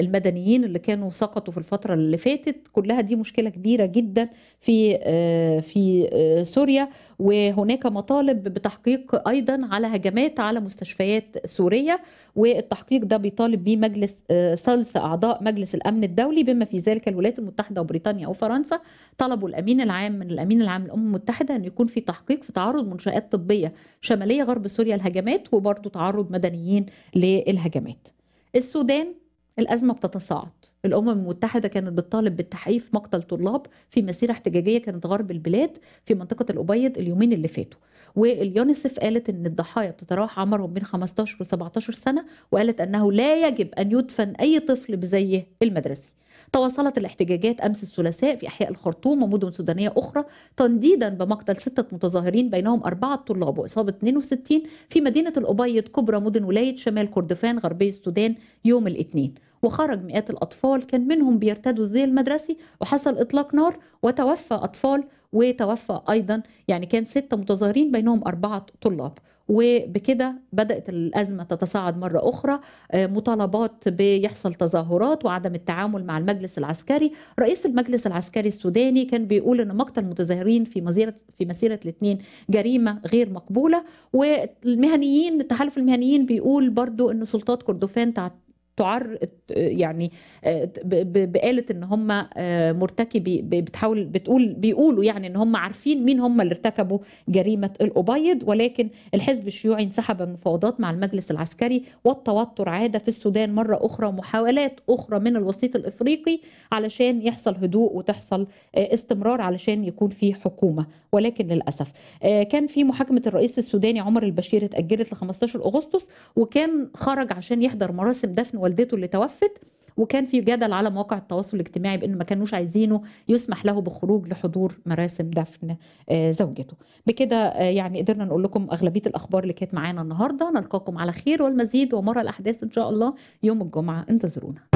المدنيين اللي كانوا سقطوا في الفتره اللي فاتت كلها دي مشكله كبيره جدا في آه، في آه، سوريا وهناك مطالب بتحقيق أيضا على هجمات على مستشفيات سورية والتحقيق ده بيطالب به مجلس آه، ثلث أعضاء مجلس الأمن الدولي بما في ذلك الولايات المتحدة وبريطانيا وفرنسا طلبوا الأمين العام من الأمين العام للأمم المتحدة أن يكون في تحقيق في تعرض منشآت طبية شمالية غرب سوريا الهجمات وبرضه تعرض مدنيين للهجمات السودان الأزمة بتتصاعد الأمم المتحدة كانت بتطالب بالتحقيق مقتل طلاب في مسيرة احتجاجية كانت غرب البلاد في منطقة الأبيض اليومين اللي فاتوا واليونيسف قالت أن الضحايا بتتراوح عمرهم بين 15 و 17 سنة وقالت أنه لا يجب أن يدفن أي طفل بزيه المدرسي تواصلت الاحتجاجات امس الثلاثاء في احياء الخرطوم ومدن سودانيه اخرى تنديدا بمقتل سته متظاهرين بينهم اربعه طلاب واصابه 62 في مدينه الابيض كبرى مدن ولايه شمال كردفان غربي السودان يوم الاثنين وخرج مئات الأطفال كان منهم بيرتدوا الزي المدرسي وحصل إطلاق نار وتوفى أطفال وتوفى أيضا يعني كان ستة متظاهرين بينهم أربعة طلاب وبكده بدأت الأزمة تتصاعد مرة أخرى آه، مطالبات بيحصل تظاهرات وعدم التعامل مع المجلس العسكري رئيس المجلس العسكري السوداني كان بيقول أن مقتل المتظاهرين في مسيرة في مسيرة الاثنين جريمة غير مقبولة والمهنيين التحالف المهنيين بيقول برضو أن سلطات كردفان تعر يعني آه، بآلة ان هم آه، مرتكبي بتحاول بتقول بيقولوا يعني ان هم عارفين مين هم اللي ارتكبوا جريمة الأبيض ولكن الحزب الشيوعي انسحب المفاوضات مع المجلس العسكري والتوتر عاد في السودان مرة أخرى ومحاولات أخرى من الوسيط الإفريقي علشان يحصل هدوء وتحصل آه، استمرار علشان يكون في حكومة ولكن للاسف آه، كان في محاكمه الرئيس السوداني عمر البشير اتاجلت ل 15 اغسطس وكان خرج عشان يحضر مراسم دفن والدته اللي توفت وكان في جدل على مواقع التواصل الاجتماعي بانه ما كانوش عايزينه يسمح له بالخروج لحضور مراسم دفن آه، زوجته بكده آه، يعني قدرنا نقول لكم اغلبيه الاخبار اللي كانت معانا النهارده نلقاكم على خير والمزيد ومرة الاحداث ان شاء الله يوم الجمعه انتظرونا